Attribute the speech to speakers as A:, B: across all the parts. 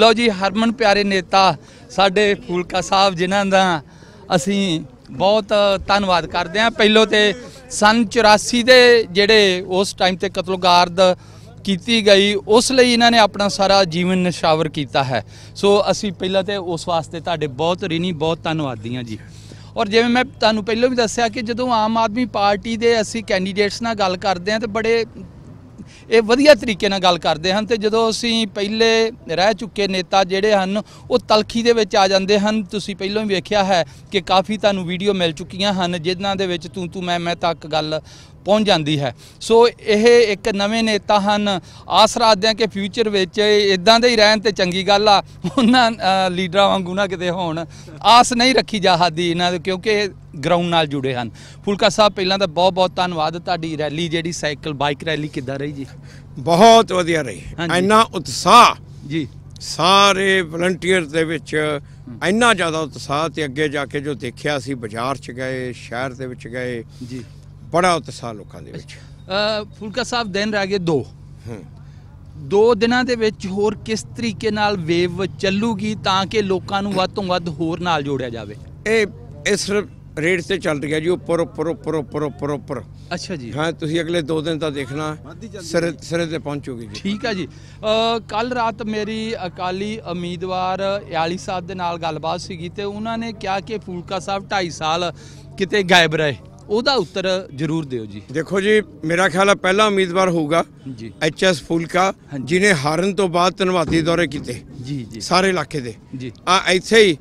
A: ਲਓ ਜੀ ਹਰਮਨ ਪਿਆਰੇ ਨੇਤਾ ਸਾਡੇ ਫੂਲਕਾ ਸਾਹਿਬ ਜਿਨ੍ਹਾਂ ਦਾ ਅਸੀਂ ਬਹੁਤ ਧੰਨਵਾਦ ਕਰਦੇ ਹਾਂ ਪਹਿਲੋ ਤੇ ਸਨ 84 ਦੇ ਜਿਹੜੇ ਉਸ ਟਾਈਮ ਤੇ ਕਤਲਗਾਰਦ ਕੀਤੀ ਗਈ ਉਸ ਲਈ ਇਹਨਾਂ ਨੇ ਆਪਣਾ ਸਾਰਾ ਜੀਵਨ ਨਿਸ਼ਾਵਰ ਕੀਤਾ ਹੈ ਸੋ ਅਸੀਂ ਪਹਿਲਾਂ ਤੇ ਉਸ ਵਾਸਤੇ ਤੁਹਾਡੇ ਬਹੁਤ ਰਿਣੀ ਬਹੁਤ ਧੰਨਵਾਦੀ ਹਾਂ ਜੀ ਔਰ ਜਿਵੇਂ ਮੈਂ ਤੁਹਾਨੂੰ ਪਹਿਲਾਂ ਵੀ ਦੱਸਿਆ ਕਿ ਜਦੋਂ ਆਮ ਆਦਮੀ ਪਾਰਟੀ ਦੇ ਅਸੀਂ ਕੈਂਡੀਡੇਟਸ ਨਾਲ ਗੱਲ ਕਰਦੇ ਹਾਂ ਤੇ ਬੜੇ ਇਹ ਵਧੀਆ ਤਰੀਕੇ ਨਾਲ ਗੱਲ ਕਰਦੇ ਹਨ ਤੇ ਜਦੋਂ ਅਸੀਂ ਪਹਿਲੇ ਰਹਿ ਚੁੱਕੇ ਨੇਤਾ ਜਿਹੜੇ ਹਨ ਉਹ ਤਲਖੀ ਦੇ ਵਿੱਚ ਆ ਜਾਂਦੇ ਹਨ ਤੁਸੀਂ ਪਹਿਲਾਂ ਹੀ ਵੇਖਿਆ ਹੈ ਕਿ ਕਾਫੀ ਤੁਹਾਨੂੰ ਵੀਡੀਓ ਮਿਲ ਚੁੱਕੀਆਂ ਹਨ ਜਿਨ੍ਹਾਂ ਦੇ ਵਿੱਚ ਤੂੰ ਤੂੰ ਮੈਂ ਮੈਂ ਤੱਕ ਗੱਲ ਪਹੁੰਚ ਜਾਂਦੀ ਹੈ ਸੋ ਇਹ ਇੱਕ ਨਵੇਂ ਨੇਤਾ ਹਨ ਆਸਰਾ ਦਿਆਂ ਕਿ ਫਿਊਚਰ ਵਿੱਚ ਇਦਾਂ ਦੇ ਹੀ ਰਹਿਣ ਤੇ ਚੰਗੀ ਗੱਲ ਆ ਉਹਨਾਂ ਲੀਡਰਾਂ ਵਾਂਗੂ ਨਾ ਕਿਤੇ ਹੋਣ ਆਸ ਨਹੀਂ ਰੱਖੀ ਜਾ ਹਦੀ ਇਹਨਾਂ ਦੇ ਕਿਉਂਕਿ ਗਰਾਊਂਡ ਨਾਲ ਜੁੜੇ ਹਨ ਫੁਲਕਾ ਸਾਹਿਬ ਪਹਿਲਾਂ ਤਾਂ ਬਹੁਤ ਬਹੁਤ ਧੰਨਵਾਦ ਤੁਹਾਡੀ ਰੈਲੀ ਜਿਹੜੀ ਸਾਈਕਲ ਬਾਈਕ ਰੈਲੀ ਕਿੱਦਾਂ ਰਹੀ ਜੀ ਬਹੁਤ
B: ਵਧੀਆ ਰਹੀ ਇੰਨਾ ਉਤਸ਼ਾਹ ਜੀ ਸਾਰੇ ਵਲੰਟੀਅਰ ਦੇ ਵਿੱਚ ਇੰਨਾ ਜ਼ਿਆਦਾ ਉਤਸ਼ਾਹ ਤੇ ਅੱਗੇ ਜਾ ਕੇ ਜੋ ਦੇਖਿਆ ਸੀ ਬਾਜ਼ਾਰ 'ਚ ਗਏ ਸ਼ਹਿਰ ਦੇ ਵਿੱਚ ਗਏ ਜੀ ਬੜਾ ਉਤਸ਼ਾਹ ਲੋਕਾਂ ਦੇ ਵਿੱਚ
A: ਅ, ਫੁਲਕਾ ਸਾਹਿਬ ਦਿਨ ਰਹਿ ਗਏ ਦੋ ਦੋ ਦਿਨਾਂ ਦੇ ਵਿੱਚ ਹੋਰ ਕਿਸ ਤਰੀਕੇ ਨਾਲ ਵੇਵ ਚੱਲੂਗੀ ਤਾਂ ਕਿ ਲੋਕਾਂ
B: ਨੂੰ ਵੱਧ ਤੋਂ ਵੱਧ ਹੋਰ ਨਾਲ ਜੋੜਿਆ ਜਾਵੇ ਇਹ ਇਸ ਰੇਟ ਤੇ ਚੱਲ ਰਿਹਾ ਜੀ ਉੱਪਰ ਉੱਪਰ ਉੱਪਰ ਉੱਪਰ ਉੱਪਰ ਉੱਪਰ ਅੱਛਾ ਜੀ ਹਾਂ ਤੁਸੀਂ ਅਗਲੇ 2 ਦਿਨ ਤਾਂ ਦੇਖਣਾ ਸਿਰੇ ਸਿਰੇ ਤੇ ਪਹੁੰਚੂਗੀ ਜੀ ਠੀਕ ਹੈ ਜੀ ਕੱਲ ਰਾਤ ਮੇਰੀ ਅਕਾਲੀ ਉਮੀਦਵਾਰ ਯਾਲੀ ਸਾਹਿਬ ਦੇ
A: ਨਾਲ ਗੱਲਬਾਤ ਸੀਗੀ ਤੇ ਉਹਨਾਂ ਨੇ ਕਿਹਾ ਕਿ ਫੂਲਕਾ ਸਾਹਿਬ 2.5 ਸਾਲ ਕਿਤੇ ਗਾਇਬ ਰਹੇ ਉਹਦਾ
B: ਉੱਤਰ ਜ਼ਰੂਰ ਦਿਓ ਜੀ ਦੇਖੋ ਜੀ ਮੇਰਾ ਖਿਆਲ ਹੈ ਪਹਿਲਾ ਉਮੀਦਵਾਰ ਹੋਊਗਾ ਜੀ ਐਚ ਐਸ ਫੂਲਕਾ ਜਿਨੇ ਹਾਰਨ ਤੋਂ ਬਾਅਦ ਧੰਵਾਦੀ ਦੌਰੇ ਕੀਤੇ ਜੀ ਜੀ ਸਾਰੇ ਇਲਾਕੇ ਦੇ ਜੀ ਆ ਇੱਥੇ ਹੀ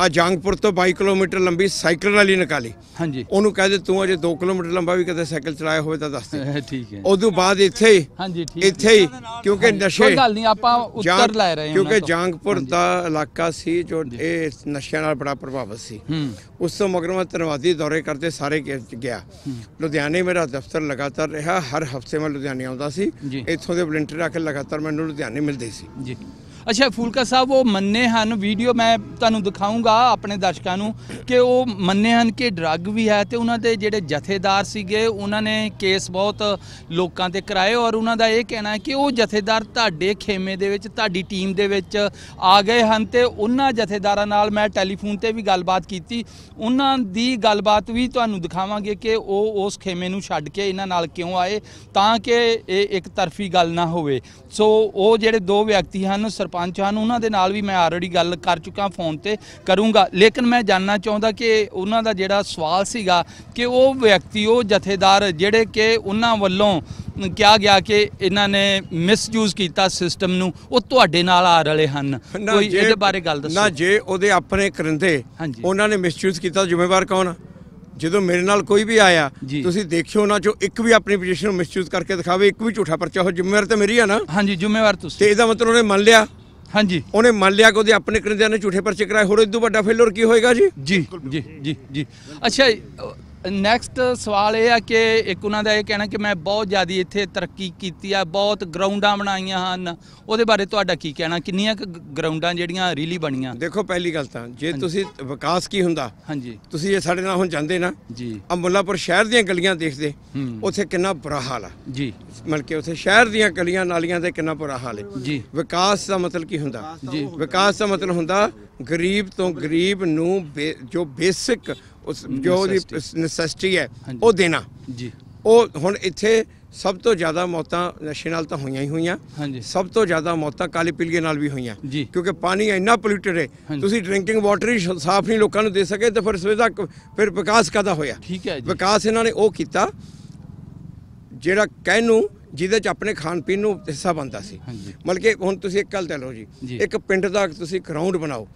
B: ਆ ਜੰਗਪੁਰ ਤੋਂ 22 ਕਿਲੋਮੀਟਰ ਲੰਬੀ ਸਾਈਕਲ ਰੈਲੀ ਨਿਕਾਲੀ ਹਾਂਜੀ ਉਹਨੂੰ ਕਹਦੇ ਤੂੰ ਅਜੇ 2 ਕਿਲੋਮੀਟਰ ਲੰਬਾ ਵੀ ਕਦੇ ਸਾਈਕਲ ਚਲਾਇਆ ਹੋਵੇ ਤਾਂ ਦੱਸ ਦੇ ਠੀਕ ਹੈ ਉਦੋਂ ਬਾਅਦ ਇੱਥੇ ਹੀ ਹਾਂਜੀ ਠੀਕ ਇੱਥੇ ਹੀ ਕਿਉਂਕਿ ਨਸ਼ੇ ਕੋਈ ਗੱਲ
A: ਨਹੀਂ ਆਪਾਂ ਉੱਤਰ ਲੈ ਰਹੇ ਹਾਂ ਕਿਉਂਕਿ
B: ਜੰਗਪੁਰ ਦਾ ਇਲਾਕਾ ਸੀ ਜੋ ਇਹ ਨਸ਼ਿਆਂ ਨਾਲ ਬੜਾ ਪ੍ਰਭਾਵਿਤ ਸੀ ਉਸ ਤੋਂ ਮਗਰੋਂ ਮੈਂ ਧਰਵਾਦੀ ਦੌਰੇ ਕਰਦੇ ਸਾਰੇ ਗਿਆ ਲੁਧਿਆਣੇ ਮੇਰਾ ਦਫ਼ਤਰ ਲਗਾਤਾਰ ਰਿਹਾ ਹਰ ਹਫ਼ਤੇ ਮੈਂ ਲੁਧਿਆਣੇ ਆਉਂਦਾ ਸੀ ਇੱਥੋਂ ਦੇ ਵਲੰਟੀਅਰ ਆ ਕੇ ਲਗਾਤਾਰ ਮੈਨੂੰ ਲੁਧਿਆਣੇ ਮਿਲਦੇ ਸੀ
A: ਜੀ ਅੱਛਾ ਫੂਲਕਾ ਸਾਹਿਬ ਉਹ ਮੰਨੇ ਹਨ ਵੀਡੀਓ ਮੈਂ ਤੁਹਾਨੂੰ ਦਿਖਾਉਂਗਾ ਆਪਣੇ ਦਰਸ਼ਕਾਂ ਨੂੰ ਕਿ ਉਹ ਮੰਨੇ ਹਨ ਕਿ ਡਰੱਗ ਵੀ ਹੈ ਤੇ ਉਹਨਾਂ ਦੇ ਜਿਹੜੇ ਜਥੇਦਾਰ ਸੀਗੇ ਉਹਨਾਂ ਨੇ ਕੇਸ ਬਹੁਤ ਲੋਕਾਂ ਤੇ ਕਰਾਏ ਔਰ ਉਹਨਾਂ ਦਾ ਇਹ ਕਹਿਣਾ ਹੈ ਕਿ ਉਹ ਜਥੇਦਾਰ ਤੁਹਾਡੇ ਖੇਮੇ ਦੇ ਵਿੱਚ ਤੁਹਾਡੀ ਟੀਮ ਦੇ ਵਿੱਚ ਆ ਗਏ ਹਨ ਤੇ ਉਹਨਾਂ ਜਥੇਦਾਰਾਂ ਨਾਲ ਮੈਂ ਟੈਲੀਫੋਨ ਤੇ ਵੀ ਗੱਲਬਾਤ ਕੀਤੀ ਉਹਨਾਂ ਦੀ ਗੱਲਬਾਤ ਵੀ ਤੁਹਾਨੂੰ ਦਿਖਾਵਾਂਗੇ ਕਿ ਉਹ ਉਸ ਖੇਮੇ ਨੂੰ ਛੱਡ ਕੇ ਇਹਨਾਂ ਨਾਲ ਕਿਉਂ ਆਏ ਤਾਂ ਕਿ ਇਹ ਇੱਕ ਤਰਫੀ ਗੱਲ ਨਾ ਹੋਵੇ ਸੋ ਉਹ ਜਿਹੜੇ ਦੋ ਵਿਅਕਤੀ ਹਨ ਸਰਪੰਚ ਸਰਪੰਚ ਹਨ ਉਹਨਾਂ ਦੇ ਨਾਲ ਵੀ ਮੈਂ ਆਲਰੇਡੀ ਗੱਲ ਕਰ ਚੁੱਕਾ ਫੋਨ ਤੇ ਕਰੂੰਗਾ ਲੇਕਿਨ ਮੈਂ ਜਾਨਣਾ ਚਾਹੁੰਦਾ ਕਿ ਉਹਨਾਂ ਦਾ ਜਿਹੜਾ ਸਵਾਲ ਸੀਗਾ ਕਿ ਉਹ ਵਿਅਕਤੀ ਉਹ ਜਥੇਦਾਰ ਜਿਹੜੇ ਕਿ ਉਹਨਾਂ ਵੱਲੋਂ ਕਿਹਾ ਗਿਆ ਕਿ ਇਹਨਾਂ ਨੇ ਮਿਸਯੂਜ਼ ਕੀਤਾ ਸਿਸਟਮ ਨੂੰ ਉਹ ਤੁਹਾਡੇ
B: ਨਾਲ ਆ ਰਲੇ ਹਨ ਕੋਈ ਇਹਦੇ ਬਾਰੇ ਗੱਲ ਦੱਸੋ ਨਾ ਜੇ ਉਹਦੇ ਆਪਣੇ ਕਰਿੰਦੇ ਉਹਨਾਂ ਨੇ ਮਿਸਯੂਜ਼ ਕੀਤਾ ਜ਼ਿੰਮੇਵਾਰ ਕੌਣ ਜਦੋਂ ਮੇਰੇ ਨਾਲ ਕੋਈ ਵੀ ਆਇਆ ਤੁਸੀਂ ਦੇਖਿਓ ਨਾ ਜੋ ਇੱਕ ਵੀ ਆਪਣੀ ਪੋਜੀਸ਼ਨ ਨੂੰ ਮਿਸਯੂਜ਼ ਕਰਕੇ ਦਿਖਾਵੇ ਇੱਕ ਵੀ ਝੂਠਾ ਪਰਚਾ ਹੋ ਜ਼ਿੰਮੇਵਾਰ ਤੇ ਮੇਰੀ ਆ ਨਾ ਹਾਂਜੀ ਜ਼ਿੰਮੇਵਾਰ ਤੁਸੀਂ ਤੇ ਇਹਦਾ ਮਤਲਬ ਉਹਨੇ ਮੰਨ ਲਿਆ ਹਾਂਜੀ ਉਹਨੇ ਮੰਨ ਲਿਆ ਕਿ ਉਹਦੇ ਆਪਣੇ ਕਰਿੰਦਿਆਂ ਨੇ ਝੂਠੇ ਪਰਚੇ ਕਰਾਏ ਹੋਰ ਇਦੋਂ ਵੱਡਾ ਫੇਲਰ ਕੀ ਹੋਏਗਾ ਜੀ ਜੀ ਜੀ ਜੀ ਜੀ ਅੱਛਾ ਨੈਕਸਟ
A: ਸਵਾਲ ਇਹ ਆ ਕਿ ਇੱਕ ਉਹਨਾਂ ਦਾ ਇਹ ਕਹਿਣਾ ਕਿ ਮੈਂ ਬਹੁਤ ਜ਼ਿਆਦਾ ਇੱਥੇ ਤਰੱਕੀ ਕੀਤੀ ਆ ਬਹੁਤ ਗਰਾਊਂਡਾਂ ਬਣਾਈਆਂ ਹਨ ਉਹਦੇ ਬਾਰੇ ਤੁਹਾਡਾ ਕੀ ਕਹਿਣਾ ਕਿੰਨੀਆਂ ਗਰਾਊਂਡਾਂ ਜਿਹੜੀਆਂ ਰੀਲੀ ਬਣੀਆਂ ਦੇਖੋ
B: ਪਹਿਲੀ ਗੱਲ ਤਾਂ ਜੇ ਤੁਸੀਂ ਵਿਕਾਸ ਕੀ ਹੁੰਦਾ ਹਾਂਜੀ ਤੁਸੀਂ ਇਹ ਸਾਡੇ ਨਾਲ ਹੁਣ ਜਾਂਦੇ ਨਾ ਜੀ ਆ ਮੁੱਲਾਪੁਰ ਸ਼ਹਿਰ ਦੀਆਂ ਗਲੀਆਂ ਦੇਖਦੇ ਉੱਥੇ ਕਿੰਨਾ ਬੁਰਾ ਹਾਲ ਆ ਜੀ ਮਤਲਬ ਕਿ ਉੱਥੇ ਸ਼ਹਿਰ ਦੀਆਂ ਗਲੀਆਂ ਨਾਲੀਆਂ ਦੇ ਕਿੰਨਾ ਬੁਰਾ ਹਾਲ ਹੈ ਜੀ ਵਿਕਾਸ ਦਾ ਮਤਲਬ ਕੀ ਹੁੰਦਾ ਜੀ ਵਿਕਾਸ ਦਾ ਮਤਲਬ ਹੁੰਦਾ ਗਰੀਬ ਤੋਂ ਗਰੀਬ ਨੂੰ ਜੋ ਬੇਸਿਕ ਉਸ ਜੋ ਦੀ ਨੈਸੈਸਿਟੀ ਹੈ ਉਹ ਦੇਣਾ ਜੀ ਉਹ ਹੁਣ ਇੱਥੇ ਸਭ ਤੋਂ ਜ਼ਿਆਦਾ ਮੌਤਾਂ ਨਸ਼ੇ ਨਾਲ ਤਾਂ ਹੋਈਆਂ ਹੀ ਹੋਈਆਂ ਸਭ ਤੋਂ ਜ਼ਿਆਦਾ ਮੌਤਾਂ ਕਾਲੇ ਪੀਲੀਏ ਨਾਲ ਵੀ ਹੋਈਆਂ ਕਿਉਂਕਿ ਪਾਣੀ ਇੰਨਾ ਪੋਲੂਟਡ ਹੈ ਤੁਸੀਂ ਡਰਿੰਕਿੰਗ ਵਾਟਰ ਹੀ ਸਾਫ਼ ਨਹੀਂ ਲੋਕਾਂ ਨੂੰ ਦੇ ਸਕੇ ਤਾਂ ਫਿਰ ਸਵੇਦਾ ਫਿਰ ਵਿਕਾਸ ਕਾਦਾ ਹੋਇਆ ਵਿਕਾਸ ਇਹਨਾਂ ਨੇ ਉਹ ਕੀਤਾ ਜਿਹੜਾ ਕਹਿਨੂ ਜਿਹਦੇ ਚ ਆਪਣੇ ਖਾਣ ਪੀਣ ਨੂੰ ਹਿੱਸਾ ਬਣਦਾ ਸੀ ਮਤਲਬ ਕਿ ਹੁਣ ਤੁਸੀਂ ਇੱਕ ਗੱਲ ਤੇ ਲਓ ਜੀ ਇੱਕ ਪਿੰਡ ਦਾ ਤੁਸੀਂ ਗਰਾਊਂਡ ਬਣਾਓ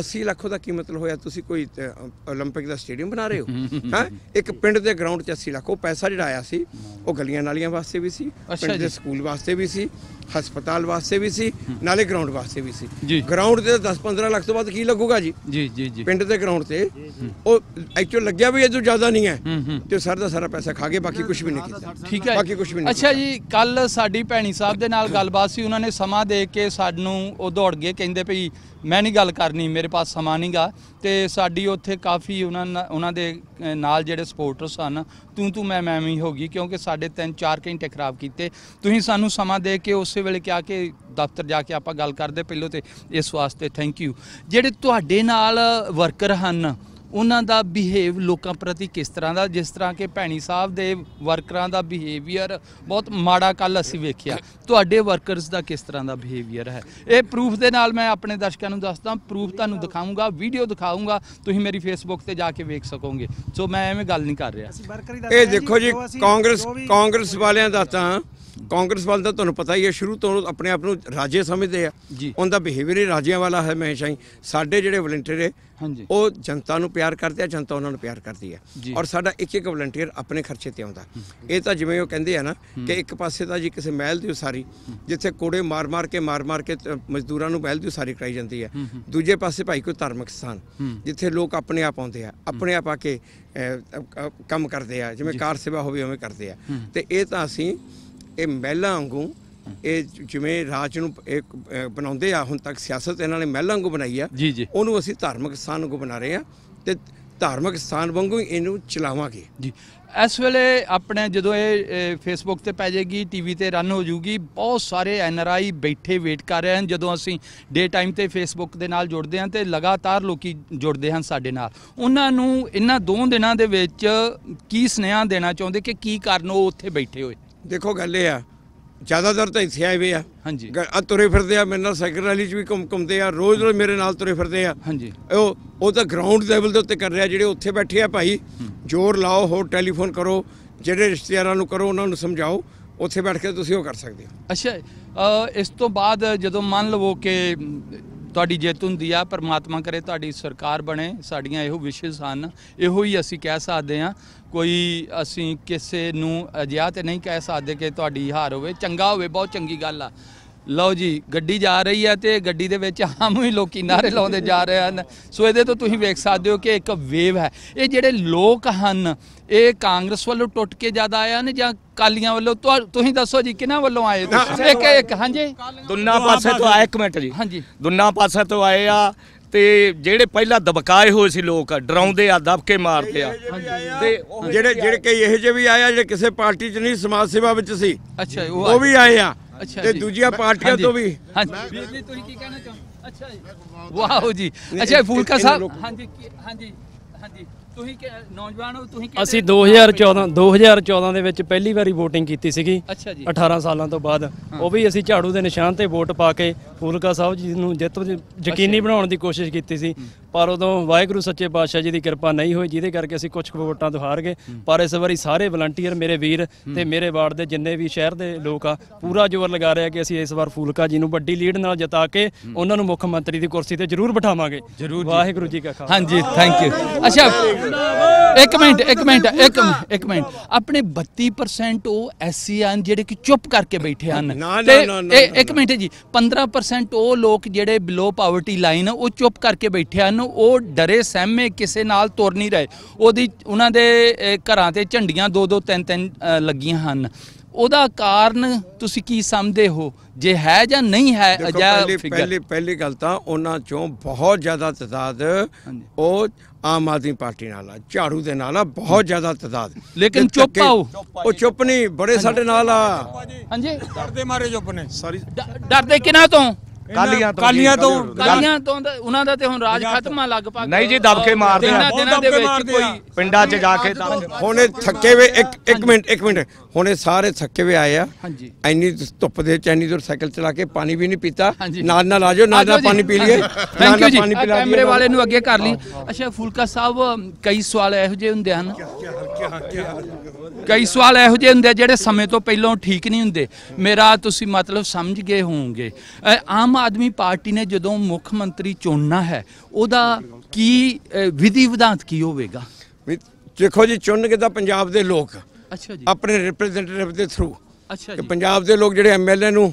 B: 80 ਲੱਖ ਦਾ ਕੀ ਮਤਲਬ ਹੋਇਆ ਤੁਸੀਂ ਕੋਈ 올림픽 ਦਾ ਸਟੇਡੀਅਮ ਬਣਾ ਰਹੇ ਹੋ ਹਾਂ ਇੱਕ ਪਿੰਡ ਦੇ ਗਰਾਊਂਡ 'ਚ 80 ਲੱਖ ਉਹ ਪੈਸਾ ਜਿਹੜਾ ਆਇਆ ਸੀ ਉਹ ਗਲੀਆਂ ਨਾਲੀਆਂ ਵਾਸਤੇ ਵੀ ਸੀ ਪਿੰਡ ਦੇ ਸਕੂਲ ਵਾਸਤੇ ਵੀ ਸੀ ਹਸਪਤਾਲ ਵਾਸਤੇ ਵੀ ਸੀ ਨਾਲੇ ਗਰਾਊਂਡ ਵਾਸਤੇ ਵੀ ਸੀ ਗਰਾਊਂਡ ਤੇ 10-15 ਲੱਖ ਤੋਂ ਵੱਧ ਕੀ ਲੱਗੂਗਾ ਜੀ ਜੀ ਜੀ ਜੀ ਪਿੰਡ ਦੇ ਗਰਾਊਂਡ ਤੇ ਉਹ ਐਕਚੁਅਲ ਲੱਗਿਆ ਵੀ ਇਹਦੋਂ ਜ਼ਿਆਦਾ ਨਹੀਂ ਹੈ ਤੇ ਸਰ ਦਾ ਸਾਰਾ ਪੈਸਾ ਖਾ ਗਏ ਬਾਕੀ ਕੁਝ ਵੀ ਨਹੀਂ ਕੀਤਾ ਠੀਕ ਹੈ ਬਾਕੀ ਕੁਝ ਵੀ ਨਹੀਂ
A: ਅੱਛਾ ਜੀ ਕੱਲ ਸਾਡੀ ਭੈਣੀ ਸਾਹਿਬ ਦੇ ਨਾਲ ਗੱਲਬਾਤ ਸੀ ਉਹਨਾਂ ਨੇ ਸਮਾਂ ਦੇ ਕੇ ਸਾਨੂੰ ਉਹ ਦੌੜ ਗਏ ਕਹਿੰਦੇ ਭਈ ਮੈਂ ਨਹੀਂ ਗੱਲ ਕਰਨੀ ਮੇਰੇ ਪਾਸ ਸਮਾਂ ਨਹੀਂਗਾ ਤੇ ਸਾਡੀ ਉੱਥੇ ਕਾਫੀ ਉਹਨਾਂ ਉਹਨਾਂ ਦੇ ਨਾਲ ਜਿਹੜੇ ਸਪੋਰਟਰਸ ਹਨ ਤੂੰ ਤੂੰ ਮੈਂ ਮੈਂ ਵੀ ਹੋ ਗਈ ਕਿਉਂਕਿ ਸਾਡੇ 3-4 ਘੰਟੇ ਖਰਾਬ ਕੀਤੇ ਤੁਸੀਂ ਸਾਨੂੰ ਸਮਾਂ ਦੇ ਕੇ ਉਸੇ ਵੇਲੇ ਕਿਹਾ ਕਿ ਦਫ਼ਤਰ ਜਾ ਕੇ ਆਪਾਂ ਗੱਲ ਕਰਦੇ ਪਹਿਲੋ ਤੇ ਇਸ ਵਾਸਤੇ ਥੈਂਕ ਯੂ ਜਿਹੜੇ ਤੁਹਾਡੇ ਨਾਲ ਵਰਕਰ ਹਨ ਉਹਨਾਂ ਦਾ ਬਿਹੇਵ ਲੋਕਾਂ ਪ੍ਰਤੀ ਕਿਸ ਤਰ੍ਹਾਂ ਦਾ ਜਿਸ ਤਰ੍ਹਾਂ ਕਿ ਭੈਣੀ ਸਾਹਿਬ ਦੇ ਵਰਕਰਾਂ ਦਾ ਬਿਹੇਵੀਅਰ ਬਹੁਤ ਮਾੜਾ ਕੱਲ ਅਸੀਂ ਵੇਖਿਆ ਤੁਹਾਡੇ ਵਰਕਰਸ ਦਾ ਕਿਸ ਤਰ੍ਹਾਂ ਦਾ ਬਿਹੇਵੀਅਰ ਹੈ ਇਹ ਪ੍ਰੂਫ ਦੇ ਨਾਲ ਮੈਂ ਆਪਣੇ ਦਰਸ਼ਕਾਂ ਨੂੰ ਦੱਸਦਾ ਪ੍ਰੂਫ ਤੁਹਾਨੂੰ ਦਿਖਾਉਂਗਾ ਵੀਡੀਓ ਦਿਖਾਉਂਗਾ ਤੁਸੀਂ ਮੇਰੀ ਫੇਸਬੁੱਕ ਤੇ ਜਾ ਕੇ ਵੇਖ ਸਕੋਗੇ ਸੋ ਮੈਂ ਐਵੇਂ ਗੱਲ ਨਹੀਂ ਕਰ ਰਿਹਾ
B: ਇਹ ਦੇਖੋ ਜੀ ਕਾਂਗਰਸ ਕਾਂਗਰਸ ਵਾਲਿਆਂ ਦਾ ਤਾਂ ਕਾਂਗਰਸ ਵਾਲ ਦਾ ਤੁਹਾਨੂੰ ਪਤਾ ਹੀ ਹੈ ਸ਼ੁਰੂ ਤੋਂ ਆਪਣੇ ਆਪ ਨੂੰ ਰਾਜੇ ਸਮਝਦੇ ਆ ਉਹਦਾ ਬਿਹੇਵੀਅਰ ਹੀ ਰਾਜਿਆਂ ਵਾਲਾ ਹੈ ਹਮੇਸ਼ਾ ਹੀ ਸਾਡੇ ਜਿਹੜੇ ਵਲੰਟੀਅਰ ਹੈ ਉਹ ਜਨਤਾ ਨੂੰ ਪਿਆਰ ਕਰਦੇ ਆ ਜਨਤਾ ਉਹਨਾਂ ਨੂੰ ਪਿਆਰ ਕਰਦੀ ਹੈ ਔਰ ਸਾਡਾ ਇੱਕ ਇੱਕ ਵਲੰਟੀਅਰ ਆਪਣੇ ਖਰਚੇ ਤੇ ਆਉਂਦਾ ਇਹ ਤਾਂ ਜਿਵੇਂ ਉਹ ਕਹਿੰਦੇ ਆ ਨਾ ਕਿ ਇੱਕ ਪਾਸੇ ਤਾਂ ਜੀ ਕਿਸੇ ਮਹਿਲ ਦੀ ਉਸਾਰੀ ਜਿੱਥੇ ਕੋੜੇ ਮਾਰ-ਮਾਰ ਕੇ ਮਾਰ-ਮਾਰ ਕੇ ਮਜ਼ਦੂਰਾਂ ਨੂੰ ਮਹਿਲ ਦੀ ਉਸਾਰੀ ਕਰਾਈ ਜਾਂਦੀ ਹੈ ਦੂਜੇ ਪਾਸੇ ਭਾਈ ਕੋਈ ਧਾਰਮਿਕ ਸਥਾਨ ਜਿੱਥੇ ਲੋਕ ਆਪਣੇ ਆਪ ਆਉਂਦੇ ਆ ਆਪਣੇ ਆਪ ਆ ਕੇ ਕੰਮ ਕਰਦੇ ਆ ਜਿਵੇਂ ਕਾਰ ਸੇਵਾ ਹੋਵੇ ਉਵੇਂ ਕਰਦੇ ਆ ਤੇ ਇਹ ਤਾਂ ਅਸੀਂ ਇਹ ਮਹਿਲਾਂ ਵਾਂਗੂ ਇਹ ਜਿਵੇਂ ਰਾਜ ਨੂੰ ਇੱਕ ਬਣਾਉਂਦੇ ਆ ਹੁਣ ਤੱਕ ਸਿਆਸਤ ਇਹਨਾਂ ਨੇ ਮਹਿਲਾਂ ਵਾਂਗੂ ਬਣਾਈ ਆ ਉਹਨੂੰ ਅਸੀਂ ਧਾਰਮਿਕ ਸਥਾਨ ਵਾਂਗੂ ਬਣਾ ਰਹੇ ਆ ਤੇ ਧਾਰਮਿਕ ਸਥਾਨ ਵਾਂਗੂ ਇਹਨੂੰ ਚਲਾਵਾਂਗੇ ਜੀ ਇਸ ਵੇਲੇ ਆਪਣੇ ਜਦੋਂ ਇਹ ਫੇਸਬੁੱਕ ਤੇ ਪੈ ਜਾਏਗੀ ਟੀਵੀ ਤੇ ਰਨ ਹੋ ਜੂਗੀ ਬਹੁਤ
A: ਸਾਰੇ ਐਨਆਰਆਈ ਬੈਠੇ ਵੇਟ ਕਰ ਰਹੇ ਹਨ ਜਦੋਂ ਅਸੀਂ ਡੇ ਟਾਈਮ ਤੇ ਫੇਸਬੁੱਕ ਦੇ ਨਾਲ ਜੁੜਦੇ ਹਾਂ ਤੇ ਲਗਾਤਾਰ ਲੋਕੀ ਜੁੜਦੇ ਹਨ ਸਾਡੇ ਨਾਲ ਉਹਨਾਂ ਨੂੰ ਇਹਨਾਂ ਦੋ ਦਿਨਾਂ ਦੇ ਵਿੱਚ ਕੀ
B: ਸੁਨੇਹਾ ਦੇਣਾ ਚਾਹੁੰਦੇ ਕਿ ਕੀ ਕਰਨ ਉਹ ਉੱਥੇ ਬੈਠੇ ਹੋਏ ਦੇਖੋ ਗੱਲ ਇਹ ਆ ਜ਼ਿਆਦਾਤਰ ਤਾਂ ਇੱਥੇ ਆਏ ਹੋਏ ਆ ਹਾਂਜੀ ਆ ਤੁਰੇ ਫਿਰਦੇ ਆ ਮੇਰੇ ਨਾਲ ਸਾਈਕਲ ਰੈਲੀ 'ਚ ਵੀ ਘੁੰਮ ਘੁੰਮਦੇ ਆ ਰੋਜ਼ ਰੋਜ਼ ਮੇਰੇ ਨਾਲ ਤੁਰੇ ਫਿਰਦੇ ਆ ਹਾਂਜੀ ਉਹ ਉਹ ਤਾਂ ਗਰਾਊਂਡ ਲੈਵਲ ਦੇ ਉੱਤੇ ਕਰ ਰਿਹਾ ਜਿਹੜੇ ਉੱਥੇ ਬੈਠੇ ਆ ਭਾਈ ਜ਼ੋਰ ਲਾਓ ਹੋਰ ਟੈਲੀਫੋਨ ਕਰੋ ਜਿਹੜੇ ਰਿਸ਼ਤੇਦਾਰਾਂ ਨੂੰ ਕਰੋ ਉਹਨਾਂ ਨੂੰ ਸਮਝਾਓ ਉੱਥੇ ਬੈਠ ਕੇ ਤੁਸੀਂ ਉਹ ਕਰ ਸਕਦੇ ਹੋ
A: ਅੱਛਾ ਇਸ ਤੋਂ ਬਾਅਦ ਜਦੋਂ ਮੰਨ ਲਵੋ ਕਿ ਤੁਹਾਡੀ ਜਿੱਤ ਹੁੰਦੀ ਆ ਪਰਮਾਤਮਾ ਕਰੇ ਤੁਹਾਡੀ ਸਰਕਾਰ ਬਣੇ ਸਾਡੀਆਂ ਇਹੋ ਵਿਸ਼ੇਸ ਹਨ ਇਹੋ ਹੀ ਅਸੀਂ ਕਹਿ ਸਕਦੇ ਆ ਕੋਈ ਅਸੀਂ ਕਿਸੇ ਨੂੰ ਅਜਿਹਾ ਤੇ ਨਹੀਂ ਕਹਿ ਸਕਦੇ ਕਿ ਤੁਹਾਡੀ ਹਾਰ ਹੋਵੇ ਚੰਗਾ ਹੋਵੇ ਬਹੁਤ ਚੰਗੀ ਗੱਲ ਆ ਲਓ ਜੀ ਗੱਡੀ ਜਾ ਰਹੀ ਹੈ ਤੇ ਗੱਡੀ ਦੇ ਵਿੱਚ ਆਮ ਹੀ ਲੋਕੀ ਨਾਰੇ ਲਾਉਂਦੇ ਜਾ ਰਹੇ ਹਨ ਸੋ ਇਹਦੇ ਤੋਂ ਤੁਸੀਂ ਵੇਖ ਸਕਦੇ ਹੋ ਕਿ ਇੱਕ ਵੇਵ ਹੈ ਇਹ ਜਿਹੜੇ ਲੋਕ ਹਨ ਇਹ ਕਾਂਗਰਸ ਵੱਲੋਂ ਟੁੱਟ ਕੇ ਜ਼ਿਆਦਾ ਆਇਆ ਨੇ ਜਾਂ ਕਾਲੀਆਂ ਵੱਲੋਂ ਤੁਸੀਂ ਦੱਸੋ ਜੀ ਕਿਹਨਾਂ ਵੱਲੋਂ ਆਏ ਤੁਸੀਂ ਇੱਕ ਇੱਕ ਹਾਂਜੀ
C: ਦੁੰਨਾ ਪਾਸੇ ਤੋਂ ਆਏ ਇੱਕ ਮਿੰਟ ਜੀ ਹਾਂਜੀ ਦੁੰਨਾ ਪਾਸੇ ਤੋਂ ਆਏ ਆ ਤੇ ਜਿਹੜੇ ਪਹਿਲਾਂ ਦਬਕਾਏ ਹੋਏ ਸੀ ਲੋਕ ਡਰਾਉਂਦੇ ਆ ਦਬਕੇ ਮਾਰਦੇ ਆ ਤੇ ਜਿਹੜੇ ਜਿਹੜੇ
B: ਕਈ ਇਹੋ ਜਿਹੇ ਵੀ ਆਇਆ ਜਿਹੜੇ ਕਿਸੇ ਪਾਰਟੀ 'ਚ ਨਹੀਂ ਸਮਾਜ ਸੇਵਾ ਵਿੱਚ ਸੀ ਅੱਛਾ ਉਹ ਵੀ ਆਏ ਆ ਤੇ ਦੂਜੀਆਂ ਪਾਰਟੀਆਂ ਤੋਂ ਵੀ
A: ਹਾਂਜੀ ਤੁਸੀਂ ਕੀ ਕਹਿਣਾ ਚਾਹੁੰਦੇ ਅੱਛਾ ਜੀ ਵਾਓ ਜੀ ਅੱਛਾ ਫੂਲਕਾ ਸਾਹਿਬ ਹਾਂਜੀ ਹਾਂਜੀ ਹਾਂਜੀ ਤੁਸੀਂ ਨੌਜਵਾਨ ਹੋ ਤੁਸੀਂ ਅਸੀਂ 2014
D: 2014 ਦੇ ਵਿੱਚ ਪਹਿਲੀ ਵਾਰੀ VOTING ਕੀਤੀ ਸੀਗੀ ਅੱਛਾ ਜੀ 18 ਸਾਲਾਂ ਤੋਂ ਬਾਅਦ ਉਹ ਵੀ ਅਸੀਂ ਝਾੜੂ ਦੇ ਨਿਸ਼ਾਨ ਤੇ ਵੋਟ ਪਾ ਕੇ ਫੂਲਕਾ ਸਾਹਿਬ ਜੀ ਨੂੰ ਜਿੱਤ ਯਕੀਨੀ ਬਣਾਉਣ ਦੀ ਕੋਸ਼ਿਸ਼ ਕੀਤੀ ਸੀ ਪਰ ਉਦੋਂ ਵਾਹਿਗੁਰੂ ਸੱਚੇ ਪਾਤਸ਼ਾਹ ਜੀ ਦੀ ਕਿਰਪਾ ਨਹੀਂ ਹੋਈ ਜਿਹਦੇ ਕਰਕੇ ਅਸੀਂ ਕੁਝ ਵੋਟਾਂ ਤੋਂ ਹਾਰ ਗਏ ਪਰ ਇਸ ਵਾਰੀ ਸਾਰੇ ਵਲੰਟੀਅਰ ਮੇਰੇ ਵੀਰ ਤੇ ਮੇਰੇ ਵਾਰਡ ਦੇ ਜਿੰਨੇ ਵੀ ਸ਼ਹਿਰ ਦੇ ਲੋਕ ਆ ਪੂਰਾ ਜ਼ੋਰ ਲਗਾ ਰਹੇ ਆ ਕਿ
A: ਅਸੀਂ ਇਸ ਵਾਰ ਫੂਲਕਾ ਜੀ ਨੂੰ ਵੱਡੀ ਲੀਡ ਨਾਲ ਜਿਤਾ ਕੇ ਉਹਨਾਂ ਨੂੰ ਮੁੱਖ ਮੰਤਰੀ ਦੀ ਕੁਰਸੀ ਤੇ ਜ਼ਰੂਰ ਬਿਠਾਵਾਂਗੇ ਵਾਹਿਗੁਰੂ ਜੀ ਕਾ ਖਾਲਸਾ ਹਾਂਜੀ ਥੈਂਕ ਯੂ ਅੱਛਾ ਇੱਕ ਮਿੰਟ ਇੱਕ ਮਿੰਟ ਇੱਕ ਮਿੰਟ ਇੱਕ ਮਿੰਟ ਆਪਣੇ 32% ਉਹ ਐਸੀ ਹਨ ਜਿਹੜੇ ਕਿ ਚੁੱਪ ਕਰਕੇ ਬੈਠੇ ਹਨ ਤੇ ਇੱਕ ਮਿੰਟ ਜੀ 15% ਉਹ ਲੋਕ ਜਿਹੜੇ ਬਿਲੋ ਪਾਵਰਟੀ ਲਾਈਨ ਉਹ ਚੁੱਪ ਕਰਕੇ ਬੈਠੇ ਹਨ ਉਹ ਡਰੇ ਸਹਿਮੇ ਕਿਸੇ ਨਾਲ ਤੁਰ ਨਹੀਂ ਰਹੇ ਉਹਦੀ ਉਹਨਾਂ ਦੇ ਘਰਾਂ ਤੇ ਝੰਡੀਆਂ ਦੋ ਦੋ ਤਿੰਨ ਤਿੰਨ ਲੱਗੀਆਂ ਹਨ ਉਹਦਾ ਕਾਰਨ ਤੁਸੀਂ ਕੀ ਸਮਝਦੇ ਹੋ ਜੇ ਹੈ ਜਾਂ ਨਹੀਂ ਹੈ ਅਜਾ ਪਹਿਲੀ
B: ਪਹਿਲੀ ਗੱਲ ਤਾਂ ਉਹਨਾਂ ਚੋਂ ਬਹੁਤ ਜ਼ਿਆਦਾ ਤਦਾਦ ਉਹ ਆਮ ਆਦਮੀ ਪਾਰਟੀ ਨਾਲ ਆ ਝਾੜੂ ਦੇ ਨਾਲ ਆ ਬਹੁਤ ਜ਼ਿਆਦਾ ਤਦਾਦ ਲੇਕਿਨ ਚੁੱਪ ਆ ਉਹ ਚੁੱਪ ਨਹੀਂ ਬੜੇ ਸਾਡੇ ਨਾਲ ਆ
C: ਹਾਂਜੀ ਡਰਦੇ ਮਾਰੇ ਚੁੱਪ ਨੇ
B: ਸਾਰੀ
A: ਡਰਦੇ ਕਿਨਾਂ ਤੋਂ
B: ਕਾਲੀਆਂ ਤੋਂ ਕਾਲੀਆਂ ਤੋਂ ਕਾਲੀਆਂ
A: ਤੋਂ ਉਹਨਾਂ ਦਾ ਤੇ ਹੁਣ ਰਾਜ ਖਤਮਾ ਲਗਭਗ ਨਹੀਂ ਜੀ ਦਬਕੇ ਮਾਰਦੇ ਆ ਦਿਨਾਂ ਦੇ ਵਿੱਚ ਕੋਈ ਪਿੰਡਾਂ
B: 'ਚ ਜਾ ਕੇ ਹੁਣ ਇਹ ਥੱਕੇ ਵੇ ਇੱਕ ਇੱਕ ਮਿੰਟ ਇੱਕ ਮਿੰਟ ਹੁਣ ਇਹ ਸਾਰੇ ਥੱਕੇ ਵੇ ਆਏ ਆ ਐਨੀ ਧੁੱਪ ਦੇ ਚ ਐਨੀ ਦੂਰ ਸਾਈਕਲ ਚਲਾ ਕੇ ਪਾਣੀ ਵੀ ਨਹੀਂ ਪੀਤਾ ਨਾਲ ਨਾਲ ਆਜੋ ਨਾਲ ਨਾਲ ਪਾਣੀ ਪੀ ਲਈਏ ਥੈਂਕ ਯੂ ਜੀ ਕੈਮਰੇ ਵਾਲੇ ਨੂੰ ਅੱਗੇ ਕਰ ਲਈ
A: ਅੱਛਾ ਫੁਲਕਾ ਸਾਹਿਬ ਕਈ ਸਵਾਲ ਇਹੋ ਜਿਹੇ ਹੁੰਦੇ ਹਨ ਕਈ ਸਵਾਲ ਇਹੋ ਜਿਹੇ ਹੁੰਦੇ ਜਿਹੜੇ ਸਮੇਂ ਤੋਂ ਪਹਿਲਾਂ ਠੀਕ ਨਹੀਂ ਹੁੰਦੇ ਮੇਰਾ ਤੁਸੀਂ ਮਤਲਬ ਸਮਝ ਗਏ ਹੋਵੋਗੇ ਆਮ ਆਦਮੀ ਪਾਰਟੀ ਨੇ ਜਦੋਂ ਮੁੱਖ ਮੰਤਰੀ ਚੁਣਨਾ ਹੈ ਉਹਦਾ
B: ਕੀ ਵਿਧੀ ਵਿਧਾਂਤ ਕੀ ਹੋਵੇਗਾ ਦੇਖੋ ਜੀ ਚੁਣਨਗੇ ਤਾਂ ਪੰਜਾਬ ਦੇ ਲੋਕ ਅੱਛਾ ਜੀ ਆਪਣੇ ਰਿਪਰੈਜ਼ੈਂਟੇਟਿਵ ਦੇ ਥਰੂ ਅੱਛਾ ਜੀ ਪੰਜਾਬ ਦੇ ਲੋਕ ਜਿਹੜੇ ਐਮਐਲਏ ਨੂੰ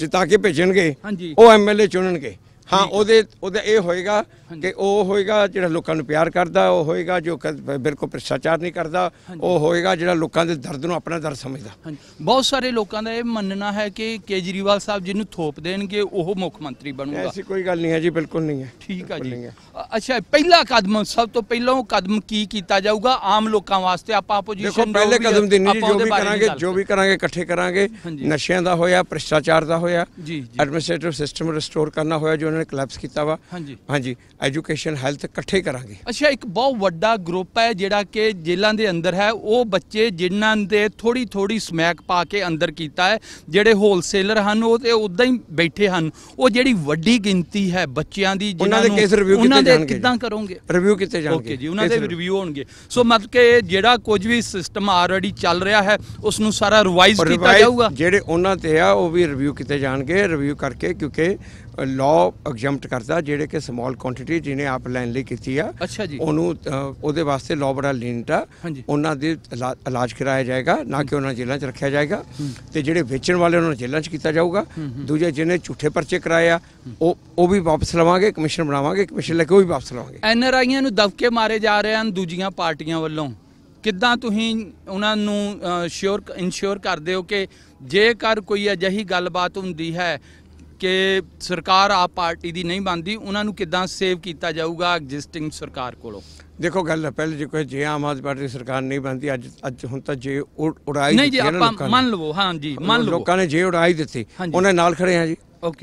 B: ਜਿਤਾ ਕੇ ਭੇਜਣਗੇ ਉਹ ਐਮਐਲਏ ਚੁਣਨਗੇ ਹਾਂ ਉਹਦੇ ਉਹਦਾ ਇਹ ਹੋਏਗਾ ਕਿ ਉਹ ਹੋਏਗਾ ਜਿਹੜਾ ਲੋਕਾਂ ਨੂੰ ਪਿਆਰ ਕਰਦਾ ਉਹ ਹੋਏਗਾ ਜੋ ਬਿਲਕੁਲ ਪ੍ਰਸ਼ਾਚਾਰ ਨਹੀਂ ਕਰਦਾ ਉਹ ਹੋਏਗਾ ਜਿਹੜਾ ਲੋਕਾਂ ਦੇ ਦਰਦ ਨੂੰ ਆਪਣਾ ਦਰਦ ਸਮਝਦਾ
A: ਬਹੁਤ ਸਾਰੇ ਲੋਕਾਂ ਦਾ ਇਹ ਮੰਨਣਾ ਹੈ ਕਿ ਕੇਜਰੀਵਾਲ ਸਾਹਿਬ ਜਿਹਨੂੰ ਥੋਪ ਦੇਣਗੇ ਉਹ ਮੁੱਖ ਮੰਤਰੀ ਬਣੂਗਾ ਐਸੀ
B: ਕੋਈ ਗੱਲ ਨਹੀਂ ਹੈ ਜੀ ਬਿਲਕੁਲ ਨਹੀਂ ਹੈ ਠੀਕ ਹੈ ਜੀ
A: ਅੱਛਾ ਪਹਿਲਾ ਕਦਮ ਸਭ ਤੋਂ ਪਹਿਲਾਂ ਉਹ ਕਦਮ ਕੀ ਕੀਤਾ ਜਾਊਗਾ ਆਮ ਲੋਕਾਂ ਵਾਸਤੇ ਆਪਾਂ ਆਪੋਜੀਸ਼ਨ ਪਹਿਲੇ ਕਦਮ ਦੀ ਨਹੀਂ ਜੋ ਵੀ ਕਰਾਂਗੇ
B: ਜੋ ਵੀ ਕਰਾਂਗੇ ਇਕੱਠੇ ਕਰਾਂਗੇ ਨਸ਼ਿਆਂ ਦਾ ਹੋਇਆ ਪ੍ਰਸ਼ਾਚਾਰ ਦਾ ਹੋਇਆ ਐਡਮਿਨਿਸਟ੍ਰੇਟਿਵ ਸਿਸਟਮ ਰਿਸਟੋਰ ਕਰਨਾ ਹੋਇਆ ਜੋ ਉਹਨਾਂ ਨੇ ਕਲੈਪਸ ਕੀਤਾ ਵਾ ਹਾਂਜੀ ਹਾਂਜੀ ਐਜੂਕੇਸ਼ਨ ਹੈਲਥ ਇਕੱਠੇ ਕਰਾਂਗੇ
A: ਅੱਛਾ ਇੱਕ ਬਹੁਤ ਵੱਡਾ ਗਰੁੱਪ ਹੈ ਜਿਹੜਾ ਕਿ ਜੇਲਾਂ ਦੇ ਅੰਦਰ ਹੈ ਉਹ ਬੱਚੇ ਜਿਨ੍ਹਾਂ ਦੇ ਥੋੜੀ ਥੋੜੀ ਸਮੈਕ ਪਾ ਕੇ ਅੰਦਰ ਕੀਤਾ ਹੈ ਜਿਹੜੇ ਹੋਲਸੇਲਰ ਹਨ ਉਹ ਤੇ ਉਦਾਂ ਹੀ ਬੈਠੇ ਹਨ ਉਹ ਜਿਹੜੀ ਵੱਡੀ ਗਿਣਤੀ ਹੈ ਬੱਚਿਆਂ ਦੀ ਜਿਨ੍ਹਾਂ ਨੂੰ ਉਹਨਾਂ ਦੇ ਕਿੱਦਾਂ ਕਰੋਗੇ ਰਿਵਿਊ ਕਿਤੇ ਜਾਣਗੇ ਓਕੇ ਜੀ ਉਹਨਾਂ ਦੇ ਰਿਵਿਊ ਹੋਣਗੇ ਸੋ ਮਤਲਬ ਕਿ ਜਿਹੜਾ ਕੁਝ ਵੀ ਸਿਸਟਮ ਆਲਰੇਡੀ ਚੱਲ ਰਿਹਾ ਹੈ ਉਸ ਨੂੰ ਸਾਰਾ ਰਿਵਾਈਜ਼ ਕੀਤਾ ਜਾਊਗਾ
B: ਜਿਹੜੇ ਉਹਨਾਂ ਤੇ ਆ ਉਹ ਵੀ ਰਿਵਿਊ ਕਿਤੇ ਜਾਣਗੇ ਰਿਵਿਊ ਕਰਕੇ ਕਿਉਂਕਿ ਲਾਅ ਐਗਜ਼ੈਂਪਟ ਕਰਦਾ ਜਿਹੜੇ ਕਿ ਸਮਾਲ ਕੁਆਂਟੀਟੀ ਜਿਹਨੇ ਆਪ ਲੈਣ ਲਈ ਕੀਤੀ ਆ ਉਹਨੂੰ ਉਹਦੇ ਵਾਸਤੇ ਲਾਅ ਬੜਾ ਲੀਨਟ ਆ ਉਹਨਾਂ ਦੇ ਇਲਾਜ ਕਰਾਇਆ ਜਾਏਗਾ ਨਾ ਕਿ ਉਹਨਾਂ ਜੇਲ੍ਹਾਂ 'ਚ ਰੱਖਿਆ ਜਾਏਗਾ ਤੇ ਜਿਹੜੇ ਵੇਚਣ ਵਾਲੇ ਉਹਨਾਂ ਨੂੰ ਜੇਲ੍ਹਾਂ 'ਚ ਕੀਤਾ ਜਾਊਗਾ ਦੂਜੇ ਜਿਹਨੇ ਝੂਠੇ ਪਰਚੇ ਕਰਾਏ ਆ ਉਹ ਉਹ ਵੀ ਵਾਪਸ ਲਵਾਂਗੇ ਕਮਿਸ਼ਨ ਬਣਾਵਾਂਗੇ ਕਮਿਸ਼ਨ ਲੈ ਕੇ ਉਹ ਵੀ ਵਾਪਸ ਲਵਾਂਗੇ
A: ਐਨ ਆਰ ਆਈਆਂ ਨੂੰ ਦਬਕੇ ਮਾਰੇ ਜਾ ਰਹੇ ਹਨ ਦੂਜੀਆਂ ਪਾਰਟੀਆਂ ਵੱਲੋਂ ਕਿੱਦਾਂ ਤੁਸੀਂ ਉਹਨਾਂ ਨੂੰ ਸ਼ੋਰ ਇਨਸ਼ੋਰ ਕਰਦੇ ਹੋ ਕਿ ਜੇਕਰ ਕੋਈ ਅਜਿਹੀ ਗੱਲਬਾਤ ਹੁੰਦੀ ਹੈ ਕਿ ਸਰਕਾਰ ਆਪ ਪਾਰਟੀ ਦੀ ਨਹੀਂ ਬਣਦੀ ਉਹਨਾਂ ਨੂੰ ਕਿਦਾਂ ਸੇਵ ਕੀਤਾ ਜਾਊਗਾ ਐਗਜ਼ਿਸਟਿੰਗ ਸਰਕਾਰ ਕੋਲੋਂ
B: ਦੇਖੋ ਗੱਲ ਹੈ ਪਹਿਲੇ ਜੇ ਕੋਈ ਜੇ ਆਮ ਆਦਮੀ ਪਾਰਟੀ ਸਰਕਾਰ ਨਹੀਂ ਬਣਦੀ ਅੱਜ ਅੱਜ ਹੁਣ ਤਾਂ ਜੇ ਉਡਾਈ ਨਹੀਂ ਜੀ ਆਪਾਂ ਮੰਨ
A: ਲਵੋ ਹਾਂ ਜੀ ਮੰਨ ਲਵੋ ਲੋਕਾਂ ਨੇ
B: ਜੇ ਉਡਾਈ ਦਿੱਤੀ ਉਹਨਾਂ ਨਾਲ ਖੜੇ ਹਾਂ ਜੀ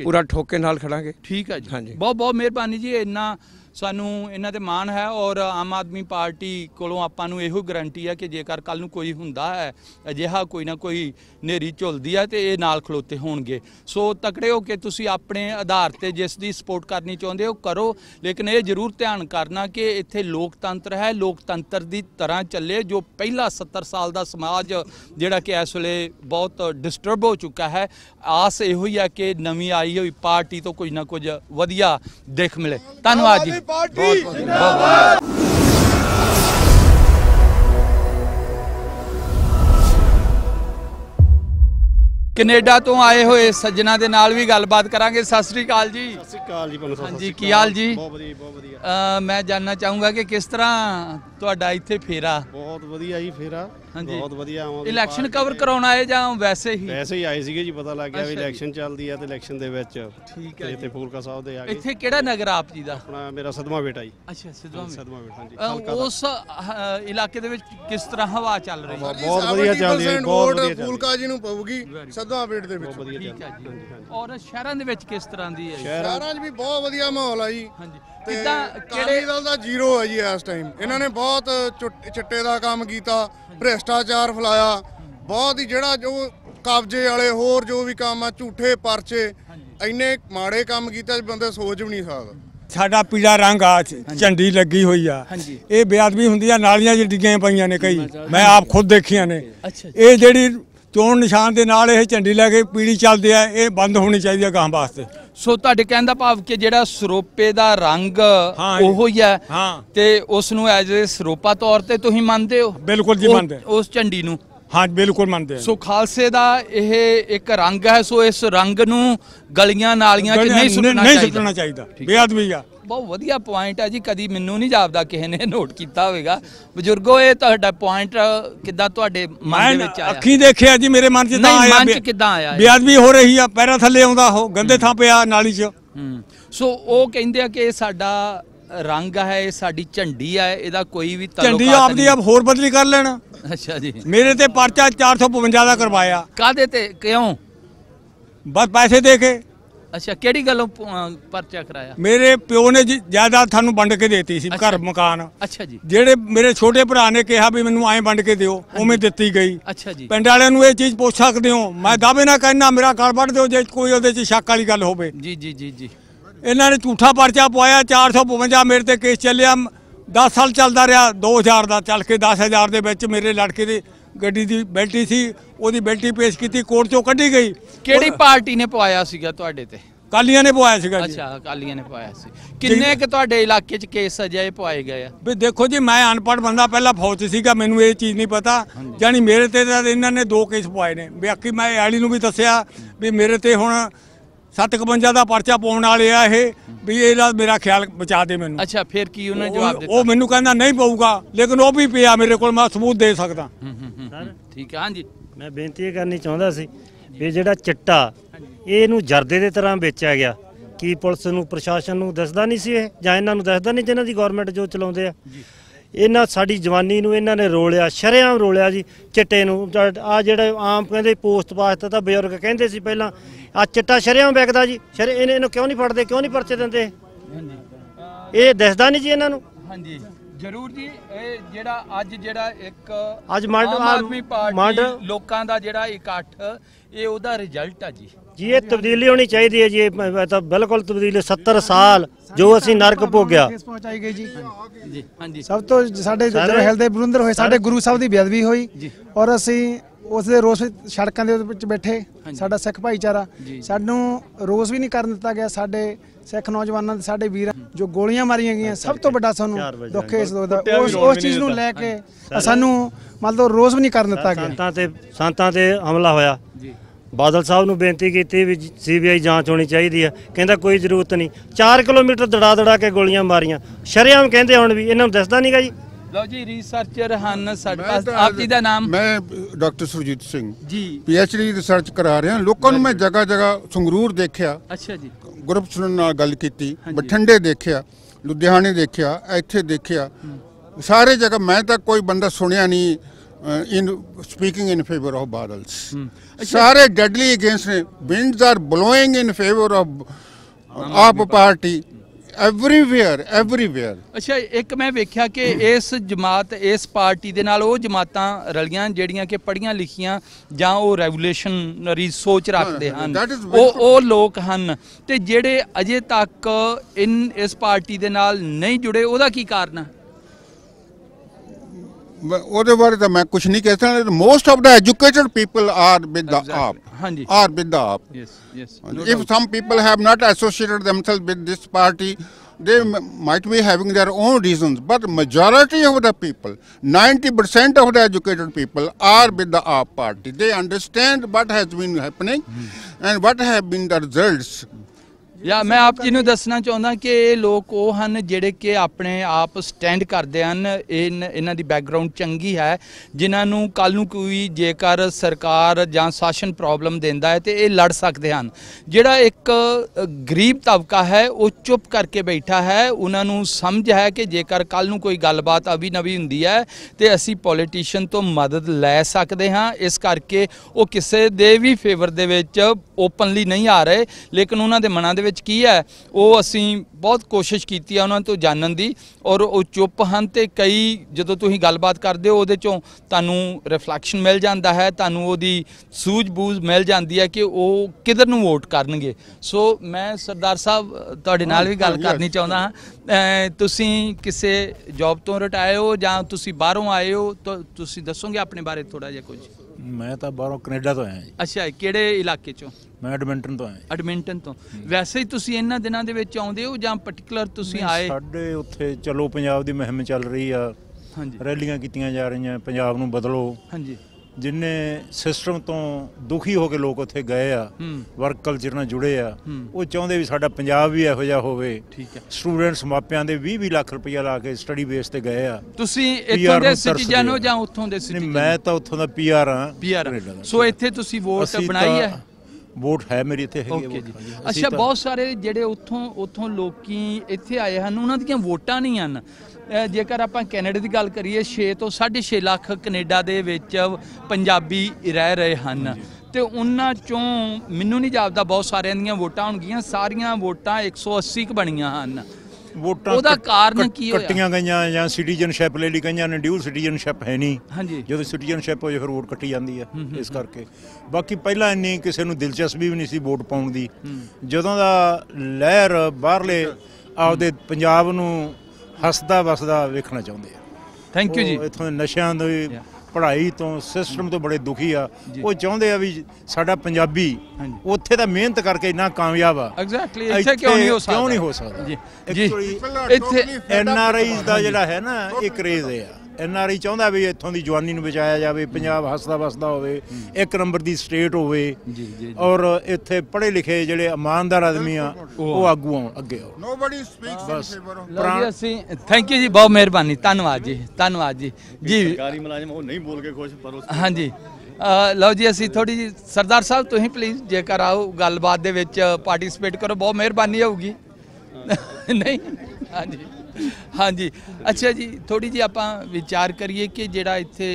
B: ਪੂਰਾ ਠੋਕੇ ਨਾਲ ਖੜਾਂਗੇ ਠੀਕ ਹੈ ਜੀ ਬਹੁਤ ਬਹੁਤ ਮਿਹਰਬਾਨੀ ਜੀ ਇੰਨਾ
A: ਸਾਨੂੰ ਇਹਨਾਂ ਤੇ ਮਾਣ ਹੈ ਔਰ ਆਮ ਆਦਮੀ ਪਾਰਟੀ ਕੋਲੋਂ ਆਪਾਂ ਨੂੰ ਇਹੋ ਗਰੰਟੀ ਹੈ ਕਿ ਜੇਕਰ ਕੱਲ ਨੂੰ ਕੋਈ ਹੁੰਦਾ ਹੈ ਅਜਿਹਾ ਕੋਈ ਨਾ ਕੋਈ ਨੇਰੀ ਝੁਲਦੀ ਹੈ ਤੇ ਇਹ ਨਾਲ ਖਲੋਤੇ ਹੋਣਗੇ ਸੋ ਤਕੜੇ ਹੋ ਕੇ ਤੁਸੀਂ ਆਪਣੇ ਆਧਾਰ ਤੇ ਜਿਸ ਦੀ ਸਪੋਰਟ ਕਰਨੀ ਚਾਹੁੰਦੇ ਹੋ ਕਰੋ ਲੇਕਿਨ ਇਹ ਜ਼ਰੂਰ ਧਿਆਨ ਕਰਨਾ ਕਿ ਇੱਥੇ ਲੋਕਤੰਤਰ ਹੈ ਲੋਕਤੰਤਰ ਦੀ ਤਰ੍ਹਾਂ ਚੱਲੇ ਜੋ ਪਹਿਲਾ 70 ਸਾਲ ਦਾ ਸਮਾਜ ਜਿਹੜਾ ਕਿ ਇਸ ਵੇਲੇ ਬਹੁਤ ਡਿਸਟਰਬ ਹੋ ਚੁੱਕਾ ਹੈ ਆਸ ਇਹੋ ਹੀ ਹੈ ਕਿ ਨਵੀਂ ਆਈ ਹੋਈ ਪਾਰਟੀ ਤੋਂ ਕੁਝ ਨਾ ਕੁਝ ਵਧੀਆ ਦੇਖ ਮਿਲੇ ਧੰਨਵਾਦ ਜੀ ਪਾਰਟੀ ਜਿੰਦਾਬਾਦ ਕੈਨੇਡਾ ਤੋਂ ਆਏ ਹੋਏ ਸੱਜਣਾ ਦੇ ਨਾਲ ਵੀ ਗੱਲਬਾਤ ਕਰਾਂਗੇ ਸਤਿ ਸ੍ਰੀ ਅਕਾਲ ਜੀ ਸਤਿ ਸ੍ਰੀ ਅਕਾਲ ਜੀ ਪੰਗੂ ਹਾਂਜੀ ਕੀ ਹਾਲ ਜੀ ਬਹੁਤ ਵਧੀਆ ਬਹੁਤ ਵਧੀਆ ਮੈਂ ਜਾਨਣਾ ਚਾਹੂੰਗਾ ਕਿ ਕਿਸ ਤਰ੍ਹਾਂ ਤੁਹਾਡਾ ਇੱਥੇ ਫੇਰਾ
D: ਬਹੁਤ ਵਧੀਆ ਜੀ ਫੇਰਾ ਬਹੁਤ ਵਧੀਆ ਆਵਾਂਗੇ ਇਲੈਕਸ਼ਨ ਕਵਰ ਕਰਾਉਣ ਆਏ ਜਾਂ ਵੈਸੇ ਹੀ ਵੈਸੇ ਹੀ ਆਏ ਸੀਗੇ ਜੀ ਪਤਾ ਲੱਗ ਗਿਆ ਵੀ ਇਲੈਕਸ਼ਨ ਚੱਲਦੀ ਆ ਤੇ ਇਲੈਕਸ਼ਨ ਦੇ ਵਿੱਚ ਠੀਕ ਹੈ ਇੱਥੇ ਫੂਲਕਾ ਸਾਹਿਬ ਦੇ ਆ ਗਏ ਇੱਥੇ ਕਿਹੜਾ ਨਗਰ ਆਪ ਜੀ ਦਾ ਆਪਣਾ ਮੇਰਾ ਸਦਮਾ ਬੇਟਾ ਜੀ ਅੱਛਾ ਸਦਮਾ ਸਦਮਾ ਬੇਟਾ ਜੀ
A: ਉਸ ਇਲਾਕੇ ਦੇ ਵਿੱਚ ਕਿਸ ਤਰ੍ਹਾਂ ਹਵਾ ਚੱਲ ਰਹੀ ਹੈ ਬਹੁਤ ਵਧੀਆ ਚੱਲ ਰਹੀ ਹੈ ਬਹੁਤ ਵਧੀਆ ਫੂਲਕਾ
D: ਜੀ ਨੂੰ ਪਊਗੀ ਮਰਦਾਂ ਵੇਟ ਦੇ ਵਿੱਚ ਠੀਕ ਹੈ ਜੀ
A: ਔਰ ਸ਼ਹਿਰਾਂ ਦੇ ਵਿੱਚ ਕਿਸ ਤਰ੍ਹਾਂ ਦੀ ਹੈ ਸ਼ਹਿਰਾਂ
E: 'ਚ ਵੀ ਬਹੁਤ ਵਧੀਆ ਮਾਹੌਲ ਆ ਜੀ ਹਾਂਜੀ ਕਿਦਾਂ ਕਿਹੜੇ ਦਲ ਦਾ ਜ਼ੀਰੋ ਹੈ ਜੀ ਇਸ ਟਾਈਮ ਇਹਨਾਂ ਨੇ ਬਹੁਤ ਚਿੱਟੇ ਦਾ ਕੰਮ ਕੀਤਾ ਭ੍ਰਿਸ਼ਟਾਚਾਰ ਫਲਾਇਆ ਬਹੁਤ ਹੀ ਜਿਹੜਾ ਜੋ ਕਬਜ਼ੇ ਵਾਲੇ ਹੋਰ ਜੋ ਵੀ ਕੰਮ ਆ ਝੂਠੇ ਪਰਚੇ ਇੰਨੇ ਮਾੜੇ ਕੰਮ ਕੀਤਾ ਅੱਜ ਬੰਦੇ ਸੋਚ ਵੀ ਨਹੀਂ ਸਕਦਾ
C: ਸਾਡਾ ਪੀਲਾ ਰੰਗ ਆ ਝੰਡੀ ਲੱਗੀ ਹੋਈ ਆ ਇਹ ਬੇਅਦਬੀ ਹੁੰਦੀ ਆ ਨਾਲੀਆਂ 'ਚ ਡਿੱਗੀਆਂ ਪਈਆਂ ਨੇ ਕਈ ਮੈਂ ਆਪ ਖੁਦ ਦੇਖੀਆਂ ਨੇ ਇਹ ਜਿਹੜੀ ਚੋਣ ਨਿਸ਼ਾਨ ਦੇ ਨਾਲ ਇਹ ਝੰਡੀ ਲੈ ਕੇ ਪੀੜੀ ਚੱਲਦੇ ਆ ਇਹ ਬੰਦ ਹੋਣੀ ਚਾਹੀਦੀ ਆ ਗਾਂ ਵਾਸਤੇ
A: ਸੋ ਤੁਹਾਡੇ ਕਹਿਣ ਦਾ ਭਾਵ ਕਿ ਜਿਹੜਾ ਸਰੋਪੇ ਦਾ ਰੰਗ ਉਹੋ ਹੀ ਹੈ ਤੇ ਉਸ ਨੂੰ ਐਜ਼ ਅ ਸਰੋਪਾ ਤੌਰ ਤੇ ਤੁਸੀਂ ਮੰਨਦੇ ਹੋ ਬਿਲਕੁਲ ਜੀ ਮੰਨਦੇ ਉਸ ਝੰਡੀ ਨੂੰ ਹਾਂ ਬਿਲਕੁਲ ਮੰਨਦੇ ਸੋ ਖਾਲਸੇ ਦਾ ਇਹ ਇੱਕ ਰੰਗ ਹੈ ਸੋ ਇਸ ਰੰਗ ਨੂੰ ਗਲੀਆਂ
C: ਨਾਲੀਆਂ 'ਚ ਨਹੀਂ ਚਾਹੀਦਾ ਨਹੀਂ ਸੁੱਟਣਾ ਚਾਹੀਦਾ ਬੇਅਦਬੀ ਆ
A: ਬਹੁਤ ਵਧੀਆ ਪੁਆਇੰਟ ਹੈ ਜੀ ਕਦੀ ਮੈਨੂੰ ਨਹੀਂ ਜਾਪਦਾ ਕਿਸੇ ਨੇ ਨੋਟ ਕੀਤਾ ਹੋਵੇਗਾ ਬਜ਼ੁਰਗੋ ਇਹ ਤੁਹਾਡਾ ਪੁਆਇੰਟ ਕਿੱਦਾਂ ਤੁਹਾਡੇ ਮਨ ਦੇ ਵਿੱਚ ਆਇਆ ਅੱਖੀ
C: ਦੇਖਿਆ ਜੀ ਮੇਰੇ ਮਨ 'ਚ ਤਾਂ ਆਇਆ ਮਨ 'ਚ ਕਿੱਦਾਂ ਆਇਆ ਬੇਅਦਬੀ ਹੋ ਰਹੀ ਆ ਪੈਰਾਂ ਥੱਲੇ ਆਉਂਦਾ ਉਹ ਗੰਦੇ ਥਾਂ ਪਿਆ ਨਾਲੀ 'ਚ
A: ਸੋ ਉਹ ਕਹਿੰਦੇ ਆ ਕਿ ਇਹ ਸਾਡਾ ਰੰਗ ਹੈ ਇਹ ਸਾਡੀ ਝੰਡੀ ਹੈ ਇਹਦਾ ਕੋਈ ਵੀ ਤਾਲੁਕਾਤ ਝੰਡੀ ਆਪਦੀ ਆਪ
C: ਹੋਰ ਬਦਲੀ ਕਰ ਲੈਣਾ ਅੱਛਾ ਜੀ ਮੇਰੇ ਤੇ ਪਰਚਾ 452 ਦਾ ਕਰਵਾਇਆ ਕਾਦੇ ਤੇ ਕਿਉਂ ਬਸ ਪੈਸੇ ਦੇ ਕੇ
A: ਅੱਛਾ ਕਿਹੜੀ ਗੱਲੋਂ ਪਰਚਾ ਕਰਾਇਆ
C: ਮੇਰੇ ਪਿਓ ਨੇ ਜੀ ਜਾਇਦਾਦ ਸਾਨੂੰ ਵੰਡ ਕੇ ਦੇਤੀ ਸੀ ਘਰ ਮਕਾਨ ਅੱਛਾ ਜੀ ਜਿਹੜੇ ਮੇਰੇ ਛੋਟੇ ਭਰਾ ਨੇ ਕਿਹਾ ਵੀ ਮੈਨੂੰ ਐਂ ਵੰਡ ਕੇ ਦਿਓ ਉਵੇਂ ਦਿੱਤੀ ਗਈ ਅੱਛਾ ਜੀ ਪਿੰਡ ਵਾਲਿਆਂ ਨੂੰ ਇਹ ਚੀਜ਼ ਪੁੱਛ ਸਕਦੇ ਹੋ ਮੈਂ ਦਾਅਵੇ ਨਾ ਕਹਿਣਾ ਮੇਰਾ ਘਰ ਵੱਢ ਦਿਓ ਜੇ ਕੋਈ ਉਹਦੇ 'ਚ ਸ਼ੱਕ ਵਾਲੀ ਗੱਲ ਹੋਵੇ
D: ਜੀ ਜੀ ਜੀ ਜੀ
C: ਇਹਨਾਂ ਨੇ ਝੂਠਾ ਪਰਚਾ ਪਵਾਇਆ 452 ਮੇਰੇ ਤੇ ਕੇਸ ਚੱਲਿਆ 10 ਸਾਲ ਚੱਲਦਾ ਰਿਹਾ 2000 ਦਾ ਚੱਲ ਕੇ 10000 ਦੇ ਵਿੱਚ ਮੇਰੇ ਲੜਕੇ ਦੀ ਗੱਡੀ ਦੀ ਬੈਲਟੀ ਸੀ ਉਹਦੀ ਬੈਲਟੀ ਪੇਸ਼ ਕੀਤੀ ਕੋਰਟ ਚੋਂ ਕੱਢੀ ਗਈ ਕਿਹੜੀ ਪਾਰਟੀ ਨੇ ਪਵਾਇਆ ਸੀਗਾ ਤੁਹਾਡੇ ਤੇ ਕਾਲੀਆਂ ਨੇ ਪਵਾਇਆ ਸੀਗਾ ਜੀ ਅੱਛਾ ਕਾਲੀਆਂ ਨੇ ਪਵਾਇਆ ਸੀ ਕਿੰਨੇ ਕਿ ਤੁਹਾਡੇ ਇਲਾਕੇ 'ਚ
A: ਕੇਸ ਅਜੇ ਪਵਾਏ ਗਏ ਆ
C: ਵੀ ਦੇਖੋ ਜੀ ਮੈਂ ਅਨਪੜ੍ਹ ਬੰਦਾ ਪਹਿਲਾਂ ਫੌਜ ਸੀਗਾ ਮੈਨੂੰ ਇਹ ਚੀਜ਼ ਨਹੀਂ ਪਤਾ ਜਾਨੀ ਮੇਰੇ ਤੇ ਤਾਂ ਇਹਨਾਂ ਨੇ ਦੋ ਕੇਸ ਪਵਾਏ ਨੇ ਬਾਕੀ ਮੈਂ ਆਲੀ ਨੂੰ ਵੀ ਦੱਸਿਆ ਵੀ ਮੇਰੇ ਤੇ ਹੁਣ 751 ਦਾ ਪਰਚਾ ਪਾਉਣ ਵਾਲੇ ਆ ਇਹ ਵੀ ਇਹਦਾ ਮੇਰਾ ਖਿਆਲ ਬਚਾ ਦੇ ਮੈਨੂੰ ਅੱਛਾ ਫਿਰ ਕੀ ਉਹਨੇ ਜਵਾਬ ਦਿੱਤਾ ਉਹ ਮੈਨੂੰ ਕਹਿੰਦਾ ਨਹੀਂ ਪਊਗਾ ਲੇਕਿਨ ਉਹ ਵੀ ਪਿਆ ਮੇਰੇ ਕੋਲ ਮੈਂ ਸਬੂਤ ਦੇ ਸਕਦਾ
E: ਠੀਕ ਹੈ ਹਾਂਜੀ ਮੈਂ ਬੇਨਤੀ ਇਹ ਕਰਨੀ ਚਾਹੁੰਦਾ ਸੀ ਵੀ ਜਿਹੜਾ ਚਿੱਟਾ ਇਹਨੂੰ ਜਰਦੇ ਦੇ ਤਰ੍ਹਾਂ ਵੇਚਿਆ ਗਿਆ ਕੀ ਪੁਲਿਸ ਨੂੰ ਪ੍ਰਸ਼ਾਸਨ ਨੂੰ ਦੱਸਦਾ ਨਹੀਂ ਸੀ ਇਹ ਜਾਂ ਇਹਨਾਂ ਨੂੰ ਦੱਸਦਾ ਨਹੀਂ ਜਿਹਨਾਂ ਦੀ ਗਵਰਨਮੈਂਟ ਜੋ ਚਲਾਉਂਦੇ ਆ ਇਹਨਾਂ ਸਾਡੀ ਜਵਾਨੀ ਨੂੰ ਇਹਨਾਂ ਨੇ ਰੋਲਿਆ ਸ਼ਰਿਆਂ ਰੋਲਿਆ ਜੀ ਚਿੱਟੇ ਨੂੰ ਆ ਜਿਹੜੇ ਆਮ ਕਹਿੰਦੇ ਪੋਸਟ ਪਾਸਟ ਤਾਂ ਬਜ਼ੁਰਗ ਕਹਿੰਦੇ ਸੀ ਪਹਿਲਾਂ ਆ ਚਿੱਟਾ ਸ਼ਰਿਆਂ ਵੇਖਦਾ ਜੀ ਸ਼ਰ ਇਹਨੇ ਇਹਨੂੰ ਕਿਉਂ ਨਹੀਂ ਫੜਦੇ ਕਿਉਂ ਨਹੀਂ ਪਰਚੇ ਦਿੰਦੇ ਇਹ ਦੱਸਦਾ ਨਹੀਂ ਜੀ ਇਹਨਾਂ ਨੂੰ ਹਾਂਜੀ
A: ਜਰੂਰ ਜੀ ਇਹ ਜਿਹੜਾ ਅੱਜ ਜਿਹੜਾ ਇੱਕ
E: ਅੱਜ ਮੰਡ ਆਦਮੀ ਪਾਰਟੀ
A: ਲੋਕਾਂ ਦਾ ਜਿਹੜਾ ਇਕੱਠ ਇਹ ਉਹਦਾ ਰਿਜ਼ਲਟ ਆ ਜੀ
E: ਜੀ ਇਹ ਤਬਦੀਲੀ ਹੋਣੀ ਚਾਹੀਦੀ ਹੈ ਜੀ ਇਹ ਤਾਂ ਬਿਲਕੁਲ ਤਬਦੀਲੀ 70 ਸਾਲ ਜੋ ਅਸੀਂ ਨਰਕ ਭੋਗਿਆ
F: ਪਹੁੰਚਾਈ ਗਈ ਜੀ ਜੀ ਹਾਂਜੀ ਸਭ ਤੋਂ ਸਾਡੇ ਜਦੋਂ ਹਿਲਦੇ ਬਰੁੰਦਰ ਹੋਏ ਸਾਡੇ ਗੁਰੂ ਸਾਹਿਬ
C: ਦੀ ਬੇਅਦਬੀ ਹੋਈ ਔਰ ਅਸੀਂ ਉਸ ਦੇ ਰੋਸ ਸੜਕਾਂ ਦੇ ਵਿੱਚ ਬੈਠੇ ਸਾਡਾ ਸਿੱਖ ਭਾਈਚਾਰਾ ਸਾਨੂੰ ਰੋਸ ਵੀ ਨਹੀਂ ਕਰਨ ਦਿੱਤਾ ਗਿਆ ਸਾਡੇ ਸਿੱਖ ਨੌਜਵਾਨਾਂ ਦੇ ਸਾਡੇ ਵੀਰਾਂ ਜੋ ਗੋਲੀਆਂ ਮਾਰੀਆਂ ਗਈਆਂ ਸਭ ਤੋਂ ਵੱਡਾ ਸਾਨੂੰ ਦੁੱਖ ਇਸ ਦਾ ਉਸ ਉਸ ਚੀਜ਼ ਨੂੰ ਲੈ ਕੇ ਸਾਨੂੰ ਮਤਲਬ ਰੋਸ ਵੀ
E: ਨਹੀਂ ਕਰਨ ਦਿੱਤਾ ਗਿਆ ਸੰਤਾਂ ਤੇ ਸੰਤਾਂ ਤੇ ਹਮਲਾ ਹੋਇਆ ਜੀ ਬਾਦਲ ਸਾਹਿਬ ਨੂੰ ਬੇਨਤੀ ਕੀਤੀ ਵੀ ਸੀਬੀਆਈ ਜਾਂਚ ਹੋਣੀ ਚਾਹੀਦੀ ਆ ਕਹਿੰਦਾ ਕੋਈ ਜ਼ਰੂਰਤ ਨਹੀਂ 4 ਕਿਲੋਮੀਟਰ ਦੜਾ ਦੜਾ ਕੇ ਗੋਲੀਆਂ ਮਾਰੀਆਂ ਸ਼ਰਿਆਮ ਕਹਿੰਦੇ ਹੁਣ ਵੀ ਇਹਨਾਂ ਨੂੰ ਦੱਸਦਾ ਨਹੀਂਗਾ ਜੀ
A: ਲਓ ਜੀ ਰਿਸਰਚਰ ਹਨ ਸਾਡੇ ਪਾਸ ਆਪ ਜੀ ਦਾ ਨਾਮ
E: ਮੈਂ ਡਾਕਟਰ ਸੁਰਜੀਤ ਸਿੰਘ ਜੀ ਪੀ ਐਚ ਡੀ ਰਿਸਰਚ ਕਰਾ ਰਿਹਾ ਲੋਕਾਂ ਨੂੰ ਮੈਂ ਜਗਾ ਜਗਾ ਸੰਗਰੂਰ ਦੇਖਿਆ ਅੱਛਾ ਜੀ ਗਰੁੱਪ ਸੁਣਨ ਨਾਲ ਗੱਲ ਕੀਤੀ ਬਠਿੰਡੇ ਦੇਖਿਆ ਲੁਧਿਆਣੇ ਦੇਖਿਆ ਇੱਥੇ ਦੇਖਿਆ ਸਾਰੇ ਜਗ੍ਹਾ ਮੈਂ ਤਾਂ ਕੋਈ ਬੰਦਾ ਸੁਣਿਆ ਨਹੀਂ in speaking in favour of ਬਾਰਲਸ ਸਾਰੇ deadly against winds are blowing in favour of AAP party everywhere everywhere
A: ਅੱਛਾ ਇੱਕ ਮੈਂ ਵੇਖਿਆ ਕਿ ਇਸ ਜਮਾਤ ਇਸ ਪਾਰਟੀ ਦੇ ਨਾਲ ਉਹ ਜਮਾਤਾਂ ਰਲੀਆਂ ਜਿਹੜੀਆਂ ਕਿ ਪੜੀਆਂ ਲਿਖੀਆਂ ਜਾਂ ਉਹ ਰੈਵੋਲੂਸ਼ਨਰੀ ਸੋਚ ਰੱਖਦੇ ਹਨ ਉਹ ਉਹ ਲੋਕ ਹਨ ਤੇ ਜਿਹੜੇ ਅਜੇ ਤੱਕ ਇਨ ਇਸ ਪਾਰਟੀ ਦੇ ਨਾਲ ਨਹੀਂ ਜੁੜੇ ਉਹਦਾ ਕੀ ਕਾਰਨ ਹੈ
E: Whatever ਬਾਰੇ ਤਾਂ ਮੈਂ ਕੁਝ ਨਹੀਂ ਕਹਿ ਸਕਦਾ most of the educated people are with the AAP ਹਾਂਜੀ are with the AAP yes yes if some people have not associated themselves with this they might be having their own reasons but majority of the people 90% of the educated people are with the AAP party they understand what has been happening and what have been the results ਯਾ ਮੈਂ ਆਪ ਜੀ ਨੂੰ ਦੱਸਣਾ ਚਾਹੁੰਦਾ ਕਿ ਇਹ ਲੋਕ ਉਹ ਹਨ ਜਿਹੜੇ ਕਿ
A: ਆਪਣੇ ਆਪ ਸਟੈਂਡ ਕਰਦੇ ਹਨ ਇਹਨਾਂ ਦੀ ਬੈਕਗ੍ਰਾਉਂਡ ਚੰਗੀ ਹੈ ਜਿਨ੍ਹਾਂ ਨੂੰ ਕੱਲ ਨੂੰ ਕੋਈ ਜੇਕਰ ਸਰਕਾਰ ਜਾਂ ਸ਼ਾਸਨ ਪ੍ਰੋਬਲਮ ਦਿੰਦਾ ਹੈ ਤੇ ਇਹ ਲੜ ਸਕਦੇ ਹਨ ਜਿਹੜਾ ਇੱਕ ਗਰੀਬ ਤਬਕਾ ਹੈ ਉਹ ਚੁੱਪ ਕਰਕੇ ਬੈਠਾ ਹੈ ਉਹਨਾਂ ਨੂੰ ਸਮਝ ਹੈ ਕਿ ਜੇਕਰ ਕੱਲ ਨੂੰ ਕੋਈ ਗੱਲਬਾਤ ਅਭੀ ਨਵੀ ਹੁੰਦੀ ਹੈ ਤੇ ਅਸੀਂ ਪੋਲੀਟੀਸ਼ੀਅਨ ਤੋਂ ਮਦਦ ਲੈ ਸਕਦੇ ਹਾਂ ਇਸ ਕਰਕੇ ਉਹ ਕਿਸੇ ਦੇ ਵੀ ਫੇਵਰ ਦੇ ਵਿੱਚ ਓਪਨਲੀ ਨਹੀਂ ਆ ਰਹੇ ਲੇਕਿਨ ਉਹਨਾਂ ਦੇ ਮਨਾਂ ਦੇ ਵਿੱਚ ਕੀ ਹੈ ਉਹ ਅਸੀਂ ਬਹੁਤ ਕੋਸ਼ਿਸ਼ ਕੀਤੀ ਆ ਉਹਨਾਂ ਤੋਂ ਜਾਣਨ ਦੀ ਔਰ ਉਹ ਚੁੱਪ ਹਨ ਤੇ ਕਈ ਜਦੋਂ ਤੁਸੀਂ ਗੱਲਬਾਤ ਕਰਦੇ ਹੋ ਉਹਦੇ ਚੋਂ ਤੁਹਾਨੂੰ ਰਿਫਲੈਕਸ਼ਨ ਮਿਲ ਜਾਂਦਾ ਹੈ ਤੁਹਾਨੂੰ ਉਹਦੀ ਸੂਝ-ਬੂਝ ਮਿਲ ਜਾਂਦੀ ਹੈ ਕਿ ਉਹ ਕਿਧਰ ਨੂੰ ਵੋਟ ਕਰਨਗੇ ਸੋ ਮੈਂ ਸਰਦਾਰ ਸਾਹਿਬ ਤੁਹਾਡੇ ਨਾਲ ਵੀ ਗੱਲ ਕਰਨੀ ਚਾਹੁੰਦਾ ਹਾਂ ਤੁਸੀਂ ਕਿਸੇ ਜੌਬ ਤੋਂ ਰਿਟਾਇਰ ਹੋ ਜਾਂ ਤੁਸੀਂ ਬਾਹਰੋਂ ਆਏ ਹੋ ਤਾਂ ਤੁਸੀਂ ਦੱਸੋਗੇ ਆਪਣੇ ਬਾਰੇ ਥੋੜਾ ਜਿਹਾ ਕੁਝ
F: ਮੈਂ ਤਾਂ ਬਾਹਰੋਂ ਕੈਨੇਡਾ ਤੋਂ ਆਇਆ ਜੀ
A: ਅੱਛਾ ਕਿਹੜੇ ਇਲਾਕੇ ਚੋਂ
F: ਮੈਂ ਐਡਮਿੰਟਨ ਤੋਂ ਆਇਆ
A: ਐਡਮਿੰਟਨ ਤੋਂ ਵੈਸੇ ਹੀ ਤੁਸੀਂ ਇਹਨਾਂ ਦਿਨਾਂ ਦੇ ਵਿੱਚ ਆਉਂਦੇ ਹੋ ਜਾਂ ਪਾਰਟਿਕੂਲਰ ਤੁਸੀਂ ਆਏ
F: ਸਾਡੇ ਉੱਥੇ ਚਲੋ ਪੰਜਾਬ ਦੀ ਮਹਿਮ ਚੱਲ ਰਹੀ ਆ ਹਾਂਜੀ ਰੈਲੀਆਂ ਕੀਤੀਆਂ ਜਾ ਰਹੀਆਂ ਪੰਜਾਬ ਨੂੰ ਬਦਲੋ ਹਾਂਜੀ ਜਿੰਨੇ ਸਿਸਟਮ ਤੋਂ ਦੁਖੀ ਹੋ ਕੇ ਲੋਕ ਉੱਥੇ ਗਏ ਆ ਵਰਕ ਕਲਚਰ ਨਾਲ ਜੁੜੇ ਆ ਉਹ ਚਾਹੁੰਦੇ ਵੀ ਸਾਡਾ ਪੰਜਾਬ ਵੀ ਇਹੋ ਜਿਹਾ ਹੋਵੇ ਠੀਕ ਹੈ ਸਟੂਡੈਂਟਸ ਮਾਪਿਆਂ ਦੇ 20 20 ਲੱਖ ਰੁਪਇਆ ਲਾ ਕੇ ਸਟੱਡੀ ਬੇਸ ਤੇ ਗਏ ਆ ਤੁਸੀਂ ਇੱਥੋਂ ਦੇ ਸਿਟੀਜ਼ਨ ਹੋ ਜਾਂ ਉੱਥੋਂ ਦੇ ਸਿਟੀਜ਼ਨ ਮੈਂ ਤਾਂ ਉੱਥੋਂ ਦਾ ਪੀਆਰ ਆ ਪੀਆਰ ਸੋ ਇੱਥੇ ਤੁਸੀਂ ਵੋਟ ਬਣਾਈ ਹੈ ਵੋਟ ਹੈ ਮੇਰੀ ਇੱਥੇ ਹੈਗੀ ਹੈ ਅੱਛਾ ਬਹੁਤ
A: ਸਾਰੇ ਜਿਹੜੇ ਉੱਥੋਂ ਉੱਥੋਂ ਲੋਕੀ ਇੱਥੇ ਆਏ ਹਨ ਉਹਨਾਂ ਦੀਆਂ ਵੋਟਾਂ ਨਹੀਂ ਹਨ ਜੇਕਰ ਆਪਾਂ ਕੈਨੇਡਾ ਦੀ ਗੱਲ ਕਰੀਏ 6 ਤੋਂ 6.5 ਲੱਖ ਕੈਨੇਡਾ ਦੇ ਵਿੱਚ ਪੰਜਾਬੀ ਰਹਿ ਰਹੇ ਹਨ ਤੇ ਉਹਨਾਂ ਚੋਂ ਮੈਨੂੰ ਨਹੀਂ ਜਾਪਦਾ ਬਹੁਤ ਸਾਰਿਆਂ ਦੀਆਂ ਵੋਟਾਂ ਹੋਣਗੀਆਂ ਸਾਰੀਆਂ ਵੋਟਾਂ 180 ਕ ਬਣੀਆਂ ਹਨ ਵੋਟਾਂ ਉਹਦਾ ਕਾਰਨ ਕੀ ਹੋਇਆ ਕੱਟੀਆਂ
F: ਗਈਆਂ ਜਾਂ ਸਿਟੀਜ਼ਨਸ਼ਿਪ ਲੈ ਲਈ ਗਈਆਂ ਨੇ ਡਿਊ ਸਿਟੀਜ਼ਨਸ਼ਿਪ ਹੈ ਨਹੀਂ ਜਦੋਂ ਸਿਟੀਜ਼ਨਸ਼ਿਪ ਹੋ ਜਾ ਫਿਰ ਵੋਟ ਕੱਟੀ ਜਾਂਦੀ ਹੈ ਇਸ ਕਰਕੇ ਬਾਕੀ ਪਹਿਲਾਂ ਇੰਨੀ ਕਿਸੇ ਨੂੰ ਦਿਲਚਸਪੀ ਵੀ ਨਹੀਂ ਸੀ ਵੋਟ ਪਾਉਣ ਦੀ ਜਦੋਂ ਦਾ ਲਹਿਰ ਬਾਹਰਲੇ ਆਪਦੇ ਪੰਜਾਬ ਨੂੰ ਹੱਸਦਾ ਵਸਦਾ ਵੇਖਣਾ ਚਾਹੁੰਦੇ ਆ ਥੈਂਕ ਯੂ ਜੀ ਇਥੋਂ ਨਸ਼ਿਆਂ ਦੇ ਪੜ੍ਹਾਈ ਤੋਂ ਸਿਸਟਮ ਤੋਂ ਬੜੇ ਦੁਖੀ ਆ ਉਹ ਚਾਹੁੰਦੇ ਆ ਵੀ ਸਾਡਾ ਪੰਜਾਬੀ ਉੱਥੇ ਤਾਂ ਮਿਹਨਤ ਕਰਕੇ ਇੰਨਾ ਕਾਮਯਾਬ ਆ ਐਗਜ਼ੈਕਟਲੀ ਇੱਥੇ ਕਿਉਂ ਨਹੀਂ ਹੋ ਸਕਦਾ ਕਿਉਂ ਨਹੀਂ ਹੋ ਸਕਦਾ ਜੀ ਇੱਥੇ ਐਨ ਆਰ ਆਈਜ਼ ਦਾ ਜਿਹੜਾ ਹੈ ਨਾ ਇਹ ਕਰੇਜ਼ ਹੈ ਐਨ ਆਰ ਆਈ ਚਾਹੁੰਦਾ ਵੀ ਇੱਥੋਂ ਦੀ ਜਵਾਨੀ ਨੂੰ ਬਚਾਇਆ ਜਾਵੇ ਪੰਜਾਬ ਹੱਸਦਾ ਵਸਦਾ ਹੋਵੇ ਇੱਕ ਨੰਬਰ ਦੀ ਸਟੇਟ ਹੋਵੇ ਔਰ ਇੱਥੇ ਪੜ੍ਹੇ ਲਿਖੇ ਜਿਹੜੇ ਇਮਾਨਦਾਰ ਆਦਮੀ ਆ ਉਹ ਆਗੂ ਆਉਣ ਅੱਗੇ ਆਉਣ
E: nobody speaks in favour of ਅਸੀਂ
A: ਥੈਂਕ ਯੂ ਜੀ ਬਹੁਤ ਮਿਹਰਬਾਨੀ ਧੰਨਵਾਦ ਜੀ ਧੰਨਵਾਦ ਜੀ ਜੀ ਸਰਕਾਰੀ ਮੁਲਾਜ਼ਮ ਉਹ ਨਹੀਂ ਬੋਲ ਕੇ ਖੁਸ਼ ਪਰ ਹਾਂਜੀ ਲਓ ਜੀ ਅਸੀਂ ਥੋੜੀ ਜੀ ਸਰਦਾਰ ਸਾਹਿਬ ਤੁਸੀਂ ਪਲੀਜ਼ ਜੇਕਰ ਆਓ ਗੱਲਬਾਤ ਦੇ ਵਿੱਚ ਪਾਰਟਿਸਿਪੇਟ ਕਰੋ ਬਹੁਤ ਮਿਹਰਬਾਨੀ ਹੋਊਗੀ ਨਹੀਂ ਹਾਂਜੀ ਹਾਂਜੀ ਅੱਛਾ ਜੀ ਥੋੜੀ ਜੀ ਆਪਾਂ ਵਿਚਾਰ ਕਰੀਏ ਕਿ ਜਿਹੜਾ ਇੱਥੇ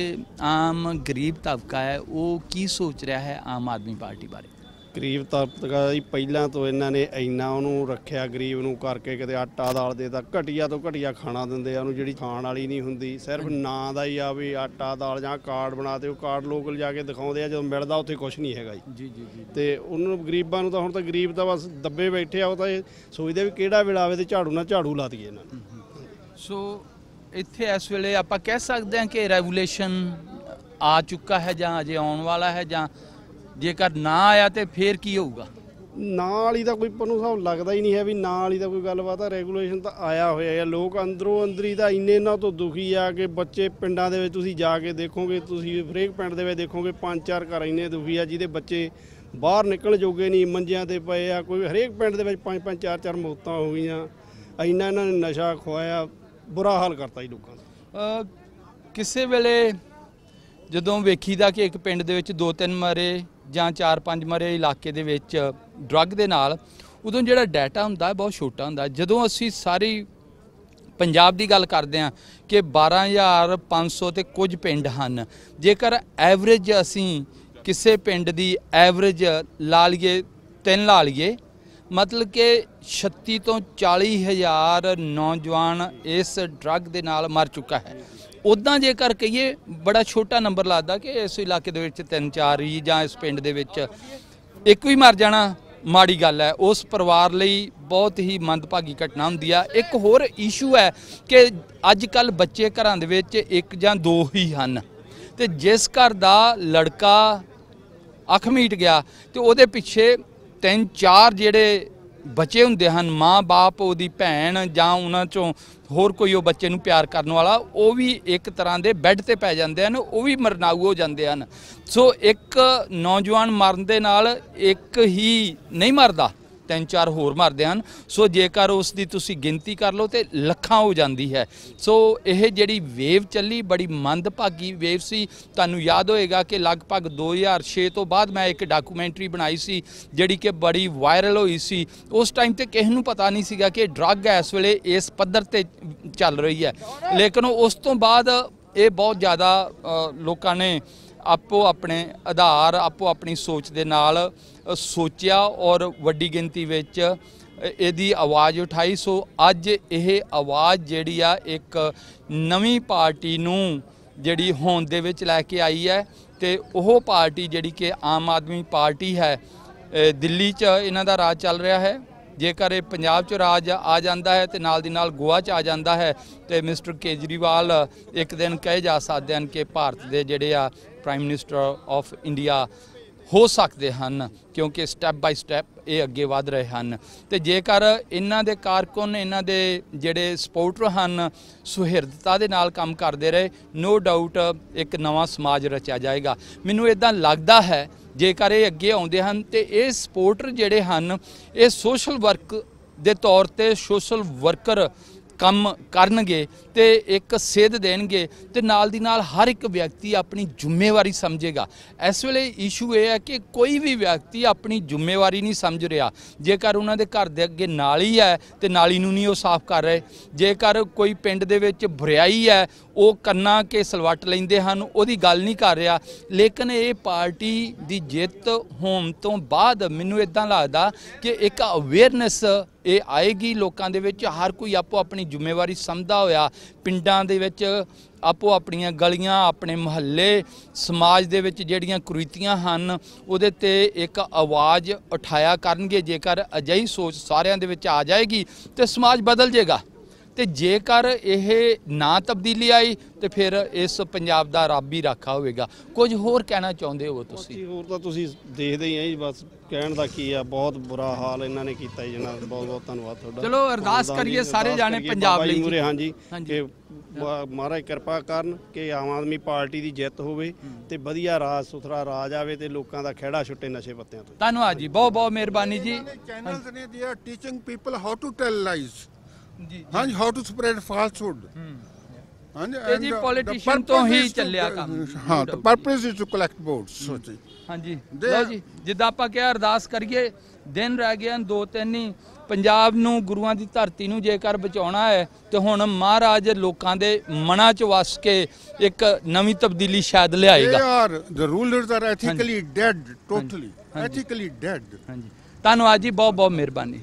A: ਆਮ ਗਰੀਬ ਤਬਕਾ ਹੈ ਉਹ ਕੀ ਸੋਚ ਰਿਹਾ ਹੈ ਆਮ ਆਦਮੀ ਪਾਰਟੀ ਬਾਰੇ
D: ਗਰੀਬ ਤਬਕਾ ਜੀ ਪਹਿਲਾਂ ਤੋਂ ਇਹਨਾਂ ਨੇ ਐਨਾ ਉਹਨੂੰ ਰੱਖਿਆ ਗਰੀਬ ਨੂੰ ਕਰਕੇ ਕਿਤੇ ਆਟਾ ਦਾਲ ਦੇ ਤਾਂ ਘਟੀਆ ਤੋਂ ਘਟੀਆ ਖਾਣਾ ਦਿੰਦੇ ਆ ਉਹਨੂੰ ਜਿਹੜੀ ਖਾਣ ਵਾਲੀ ਨਹੀਂ ਹੁੰਦੀ ਸਿਰਫ ਨਾਂ ਦਾ ਹੀ ਆ ਵੀ ਆਟਾ ਦਾਲ ਜਾਂ ਕਾਰਡ ਬਣਾਤੇ ਉਹ ਕਾਰਡ ਲੋਕਲ ਜਾ ਕੇ ਦਿਖਾਉਂਦੇ ਆ ਜਦੋਂ ਮਿਲਦਾ ਉੱਥੇ ਕੁਝ ਨਹੀਂ ਹੈਗਾ ਜੀ ਜੀ ਜੀ ਤੇ ਉਹਨੂੰ ਗਰੀਬਾਂ ਨੂੰ ਤਾਂ ਹੁਣ ਤਾਂ ਗਰੀਬ ਤਾਂ ਬਸ ਦੱਬੇ ਬੈਠੇ ਆ ਉਹ ਤਾਂ ਇਹ ਸੋਚਦੇ ਵੀ ਕਿਹੜਾ ਵੇਲਾ ਆਵੇ ਤੇ ਝਾੜੂ ਨਾਲ ਝਾੜੂ ਲਾ ਦਈਏ ਇਹਨਾਂ ਨੂੰ
A: ਸੋ ਇੱਥੇ ਇਸ ਵੇਲੇ ਆਪਾਂ ਕਹਿ ਸਕਦੇ ਹਾਂ ਕਿ ਰੈਗੂਲੇਸ਼ਨ ਆ ਚੁੱਕਾ ਹੈ ਜਾਂ ਅਜੇ ਆਉਣ ਵਾਲਾ ਹੈ ਜਾਂ ਜੇਕਰ ਨਾ ਆਇਆ ਤੇ ਫੇਰ ਕੀ ਹੋਊਗਾ
D: ਨਾਲ ਹੀ ਤਾਂ ਕੋਈ ਪਨੂ ਸਾਹਿਬ ਲੱਗਦਾ ਹੀ ਨਹੀਂ ਹੈ ਵੀ ਨਾਲ ਹੀ ਤਾਂ ਕੋਈ ਗੱਲਬਾਤ ਆ ਰੈਗੂਲੇਸ਼ਨ ਤਾਂ ਆਇਆ ਹੋਇਆ ਹੈ ਲੋਕ ਅੰਦਰੋਂ ਅੰਦਰੀ ਤਾਂ ਇੰਨੇ ਇਹਨਾਂ ਤੋਂ ਦੁਖੀ ਆ ਕਿ ਬੱਚੇ ਪਿੰਡਾਂ ਦੇ ਵਿੱਚ ਤੁਸੀਂ ਜਾ ਕੇ ਦੇਖੋਗੇ ਤੁਸੀਂ ਫਰੇਕ ਪਿੰਡ ਦੇ ਵਿੱਚ ਦੇਖੋਗੇ ਪੰਜ ਚਾਰ ਘਰ ਇੰਨੇ ਦੁਖੀ ਆ ਜਿਹਦੇ ਬੱਚੇ ਬਾਹਰ ਨਿਕਲ ਜੋਗੇ ਨਹੀਂ ਮੰਜਿਆਂ ਤੇ ਪਏ ਆ ਕੋਈ ਹਰੇਕ ਪਿੰਡ ਦੇ ਵਿੱਚ ਪੰਜ ਪੰਜ ਚਾਰ ਚਾਰ ਮੌਤਾਂ ਹੋ ਗਈਆਂ ਇੰਨਾ ਇਹਨਾਂ ਨੇ ਨਸ਼ਾ ਖਵਾਇਆ ਬੁਰਾ ਹਾਲ ਕਰਤਾ ਜੀ ਲੋਕਾਂ ਦਾ ਕਿਸੇ ਵੇਲੇ ਜਦੋਂ
A: ਵੇਖੀਦਾ ਕਿ ਇੱਕ ਪਿੰਡ ਦੇ ਵਿੱਚ ਦੋ ਤਿੰਨ ਮਰੇ ਜਾਂ ਚਾਰ ਪੰਜ ਮਰੇ ਇਲਾਕੇ ਦੇ ਵਿੱਚ ਡਰੱਗ ਦੇ ਨਾਲ ਉਦੋਂ ਜਿਹੜਾ ਡਾਟਾ ਹੁੰਦਾ ਬਹੁਤ ਛੋਟਾ ਹੁੰਦਾ ਜਦੋਂ ਅਸੀਂ ਸਾਰੀ ਪੰਜਾਬ ਦੀ ਗੱਲ ਕਰਦੇ ਆ ਕਿ 12500 ਤੇ ਕੁਝ ਪਿੰਡ ਹਨ ਜੇਕਰ ਐਵਰੇਜ ਅਸੀਂ ਕਿਸੇ ਪਿੰਡ ਦੀ ਐਵਰੇਜ ਲਾ ਲਈਏ ਤਿੰਨ ਲਾ ਲਈਏ ਮਤਲਬ ਕਿ 36 ਤੋਂ 40 ਹਜ਼ਾਰ ਨੌਜਵਾਨ ਇਸ ਡਰੱਗ ਦੇ ਨਾਲ ਮਰ ਚੁੱਕਾ ਹੈ ਉਦਾਂ ਜੇਕਰ ਕਹੀਏ ਬੜਾ ਛੋਟਾ ਨੰਬਰ ਲੱਗਦਾ ਕਿ ਇਸ ਇਲਾਕੇ ਦੇ ਵਿੱਚ ਤਿੰਨ ਚਾਰ ਹੀ ਜਾਂ ਇਸ ਪਿੰਡ ਦੇ ਵਿੱਚ ਇੱਕ ਵੀ ਮਰ ਜਾਣਾ ਮਾੜੀ ਗੱਲ ਹੈ ਉਸ ਪਰਿਵਾਰ ਲਈ ਬਹੁਤ ਹੀ ਮੰਦਭਾਗੀ ਘਟਨਾ ਹੁੰਦੀ ਆ ਇੱਕ ਹੋਰ ਇਸ਼ੂ ਹੈ ਕਿ ਅੱਜ ਕੱਲ ਬੱਚੇ ਘਰਾਂ ਦੇ ਵਿੱਚ ਇੱਕ ਜਾਂ ਦੋ ਹੀ ਹਨ ਤੇ ਜਿਸ ਘਰ ਦਾ ਲੜਕਾ ਅੱਖ ਮੀਟ ਗਿਆ ਤੇ ਉਹਦੇ ਪਿੱਛੇ ਤਿੰਨ ਚਾਰ ਜਿਹੜੇ ਬੱਚੇ ਹੁੰਦੇ ਹਨ ਮਾਂ-ਬਾਪ ਉਹਦੀ ਭੈਣ ਜਾਂ ਉਹਨਾਂ ਚੋਂ ਹੋਰ ਕੋਈ ਉਹ ਬੱਚੇ ਨੂੰ ਪਿਆਰ ਕਰਨ ਵਾਲਾ ਉਹ ਵੀ ਇੱਕ ਤਰ੍ਹਾਂ ਦੇ ਬੈੱਡ ਤੇ ਪੈ ਜਾਂਦੇ ਹਨ ਉਹ ਵੀ ਮਰਨਾਊ ਹੋ ਜਾਂਦੇ ਹਨ ਸੋ ਇੱਕ ਨੌਜਵਾਨ ਮਰਨ ਦੇ ਨਾਲ ਇੱਕ ਹੀ ਨਹੀਂ ਮਰਦਾ ਤਿੰਨ ਚਾਰ ਹੋਰ ਮਰਦੇ ਹਨ ਸੋ ਜੇਕਰ ਉਸ ਦੀ ਤੁਸੀਂ ਗਿਣਤੀ ਕਰ ਲਓ ਤੇ ਲੱਖਾਂ ਹੋ ਜਾਂਦੀ ਹੈ ਸੋ ਇਹ ਜਿਹੜੀ ਵੇਵ ਚੱਲੀ ਬੜੀ ਮੰਦਭਾਗੀ ਵੇਵ ਸੀ ਤੁਹਾਨੂੰ ਯਾਦ ਹੋਏਗਾ ਕਿ ਲਗਭਗ 2006 ਤੋਂ ਬਾਅਦ ਮੈਂ ਇੱਕ ਡਾਕੂਮੈਂਟਰੀ ਬਣਾਈ ਸੀ ਜਿਹੜੀ ਕਿ ਬੜੀ ਵਾਇਰਲ ਹੋਈ ਸੀ ਉਸ ਟਾਈਮ ਤੇ ਕਿਸੇ ਨੂੰ ਪਤਾ ਨਹੀਂ ਸੀਗਾ ਕਿ ਡਰੱਗ ਇਸ ਵੇਲੇ ਇਸ ਪੱਧਰ ਤੇ ਚੱਲ ਰਹੀ ਹੈ ਲੇਕਿਨ ਉਸ ਤੋਂ ਬਾਅਦ ਇਹ ਬਹੁਤ ਜ਼ਿਆਦਾ ਲੋਕਾਂ ਨੇ ਆਪੋ ਆਪਣੇ ਆਧਾਰ ਆਪੋ ਆਪਣੀ ਸੋਚ ਦੇ ਨਾਲ ਸੋਚਿਆ ਔਰ ਵੱਡੀ ਗਿਣਤੀ ਵਿੱਚ ਇਹਦੀ ਆਵਾਜ਼ ਉਠਾਈ ਸੋ ਅੱਜ ਇਹ ਆਵਾਜ਼ ਜਿਹੜੀ ਆ ਇੱਕ ਨਵੀਂ ਪਾਰਟੀ ਨੂੰ ਜਿਹੜੀ ਹੋਂਦ ਦੇ ਵਿੱਚ ਲੈ ਕੇ ਆਈ ਹੈ ਤੇ ਉਹ ਪਾਰਟੀ ਜਿਹੜੀ ਕਿ ਆਮ ਆਦਮੀ ਪਾਰਟੀ ਹੈ ਦਿੱਲੀ 'ਚ ਇਹਨਾਂ ਦਾ ਰਾਜ ਚੱਲ ਰਿਹਾ ਹੈ ਜੇਕਰ ਇਹ ਪੰਜਾਬ 'ਚ ਰਾਜ ਆ ਜਾਂਦਾ ਹੈ ਤੇ ਨਾਲ ਦੀ ਨਾਲ ਗੋਆ 'ਚ ਆ ਜਾਂਦਾ ਹੈ ਤੇ ਮਿਸਟਰ ਕੇਜਰੀਵਾਲ ਇੱਕ ਦਿਨ ਕਹਿ ਜਾ ਸਕਦੇ ਹਨ ਕਿ ਭਾਰਤ ਦੇ ਜਿਹੜੇ ਆ ਪ੍ਰਾਈਮ ਮਿਨਿਸਟਰ ਆਫ ਇੰਡੀਆ ਹੋ ਸਕਦੇ ਹਨ ਕਿਉਂਕਿ ਸਟੈਪ ਬਾਈ ਸਟੈਪ ਇਹ ਅੱਗੇ ਵਧ ਰਹੇ ਹਨ ਤੇ ਜੇਕਰ ਇਹਨਾਂ ਦੇ ਕਾਰਕੁਨ ਇਹਨਾਂ ਦੇ ਜਿਹੜੇ ਸਪੋਰਟਰ ਹਨ ਸੁਹਿਰਦਤਾ ਦੇ ਨਾਲ ਕੰਮ ਕਰਦੇ ਰਹੇ ਨੋ ਡਾਊਟ ਇੱਕ ਨਵਾਂ ਸਮਾਜ ਰਚਿਆ ਜਾਏਗਾ ਮੈਨੂੰ ਇਦਾਂ ਲੱਗਦਾ ਹੈ ਜੇਕਰ ਇਹ ਅੱਗੇ ਆਉਂਦੇ ਹਨ ਤੇ ਇਹ ਸਪੋਰਟਰ ਜਿਹੜੇ ਹਨ ਇਹ ਸੋਸ਼ਲ ਵਰਕ ਦੇ ਤੌਰ ਤੇ ਸੋਸ਼ਲ ਵਰਕਰ ਕੰਮ ਕਰਨਗੇ ਤੇ ਇੱਕ ਸੇਧ ਦੇਣਗੇ ਤੇ ਨਾਲ ਦੀ ਨਾਲ ਹਰ ਇੱਕ ਵਿਅਕਤੀ ਆਪਣੀ ਜ਼ਿੰਮੇਵਾਰੀ ਸਮਝੇਗਾ ਇਸ ਵੇਲੇ ਇਸ਼ੂ ਇਹ ਹੈ ਕਿ ਕੋਈ ਵੀ ਵਿਅਕਤੀ ਆਪਣੀ ਜ਼ਿੰਮੇਵਾਰੀ ਨਹੀਂ ਸਮਝ ਰਿਹਾ ਜੇਕਰ ਉਹਨਾਂ ਦੇ ਘਰ ਦੇ ਅੱਗੇ ਨਾਲੀ ਹੈ ਤੇ ਨਾਲੀ ਨੂੰ ਨਹੀਂ ਉਹ ਸਾਫ਼ ਕਰ ਰਹੇ ਜੇਕਰ ਕੋਈ ਪਿੰਡ ਦੇ ਵਿੱਚ ਬੁਰਾਈ ਹੈ ਉਹ ਕੰਨਾ ਕੇ ਸਲਵਟ ਲੈਂਦੇ ਹਨ ਉਹਦੀ ਗੱਲ ਨਹੀਂ ਕਰ ਰਿਹਾ ਲੇਕਿਨ ਇਹ ਪਾਰਟੀ ਦੀ ਜਿੱਤ ਹੋਣ ਤੋਂ ਬਾਅਦ ਮੈਨੂੰ ਇਦਾਂ ਲੱਗਦਾ ਕਿ ਇੱਕ ਅਵੇਅਰਨੈਸ ਇਹ ਆਏਗੀ ਲੋਕਾਂ ਦੇ ਵਿੱਚ ਹਰ ਕੋਈ ਆਪੋ ਆਪਣੀ ਜ਼ਿੰਮੇਵਾਰੀ ਸਮਝਦਾ ਹੋਇਆ ਪਿੰਡਾਂ ਦੇ ਵਿੱਚ ਆਪੋ ਆਪਣੀਆਂ ਗਲੀਆਂ ਆਪਣੇ ਮੁਹੱਲੇ ਸਮਾਜ ਦੇ ਵਿੱਚ ਜਿਹੜੀਆਂ ਕੁਰੀਤੀਆਂ ਹਨ ਉਹਦੇ ਤੇ ਇੱਕ ਆਵਾਜ਼ ਉਠਾਇਆ ਕਰਨਗੇ ਜੇਕਰ ਅਜਿਹੀ ਸੋਚ ਸਾਰਿਆਂ ਦੇ ਵਿੱਚ ਆ ਜਾਏਗੀ ਤੇ ਸਮਾਜ ਬਦਲ ਜਾਏਗਾ ਤੇ ਜੇਕਰ ਇਹ ਨਾ ਤਬਦੀਲੀ ਆਈ ਤੇ ਫਿਰ ਇਸ ਪੰਜਾਬ ਦਾ ਰੱਬ ਹੀ ਰੱਖਾ ਹੋਵੇਗਾ ਕੁਝ
D: ਹੋਰ ਕਹਿਣਾ ਚਾਹੁੰਦੇ ਹੋ ਤੁਸੀਂ ਹੋਰ ਤਾਂ ਤੁਸੀਂ ਦੇਖਦੇ ਹੀ ਆ ਜੀ ਬਸ ਕਹਿਣ ਦਾ ਕੀ ਆ ਬਹੁਤ ਬੁਰਾ ਹਾਲ ਇਹਨਾਂ ਨੇ ਕੀਤਾ ਜਨਾਬ ਬਹੁਤ ਬਹੁਤ ਧੰਨਵਾਦ ਤੁਹਾਡਾ ਚਲੋ ਅਰਦਾਸ ਕਰੀਏ ਸਾਰੇ ਜਾਣੇ ਪੰਜਾਬ ਲਈ ਮੂਰੇ ਹਾਂਜੀ ਕਿ ਮਹਾਰਾਜ ਕਿਰਪਾ ਕਰਨ ਕਿ ਆਮ ਆਦਮੀ ਪਾਰਟੀ ਦੀ ਜਿੱਤ ਹੋਵੇ ਤੇ ਵਧੀਆ ਰਾਜ ਸੁਥਰਾ ਰਾਜ ਆਵੇ ਤੇ ਲੋਕਾਂ ਦਾ ਖਿਹੜਾ ਛੁੱਟੇ ਨਸ਼ੇ ਪੱਤਿਆਂ ਤੋਂ
E: ਧੰਨਵਾਦ ਜੀ ਬਹੁਤ ਬਹੁਤ ਮਿਹਰਬਾਨੀ ਜੀ ਚੈਨਲਸ ਨੇ ਦਿਆ teaching people how to tell lies ਜੀ ਹਾਂਜੀ ਹਾਊ ਟੂ ਸਪਰੈਡ ਫਾਲਸਹੂਡ ਹਾਂਜੀ ਇਹ ਜੀ ਪੋਲੀਟੀਸ਼ੀਅਨ ਤੋਂ ਹੀ ਚੱਲਿਆ ਕੰਮ ਹਾਂ ਤਾਂ purpose is
A: to collect votes ਸੋਚੀ ਹਾਂਜੀ ਲਓ ਜੀ ਜਿੱਦਾਂ ਆਪਾਂ ਕਿਹਾ ਅਰਦਾਸ ਕਰੀਏ ਦਿਨ ਰਹਿ ਗਏ ਦੋ ਤਿੰਨ ਹੀ ਪੰਜਾਬ ਨੂੰ ਗੁਰੂਆਂ ਦੀ ਧਰਤੀ ਨੂੰ ਜੇਕਰ ਬਚਾਉਣਾ ਹੈ ਤੇ ਹੁਣ ਮਹਾਰਾਜ ਲੋਕਾਂ ਦੇ ਮਨਾਂ 'ਚ ਵਸ ਕੇ ਇੱਕ ਨਵੀਂ ਤਬਦੀਲੀ ਸ਼ਾਇਦ ਲਿਆਏਗਾ ਯਾਰ the rulers are ethically dead totally ethically dead ਹਾਂਜੀ ਧੰਨਵਾਦ ਜੀ ਬਹੁਤ ਬਹੁਤ ਮਿਹਰਬਾਨੀ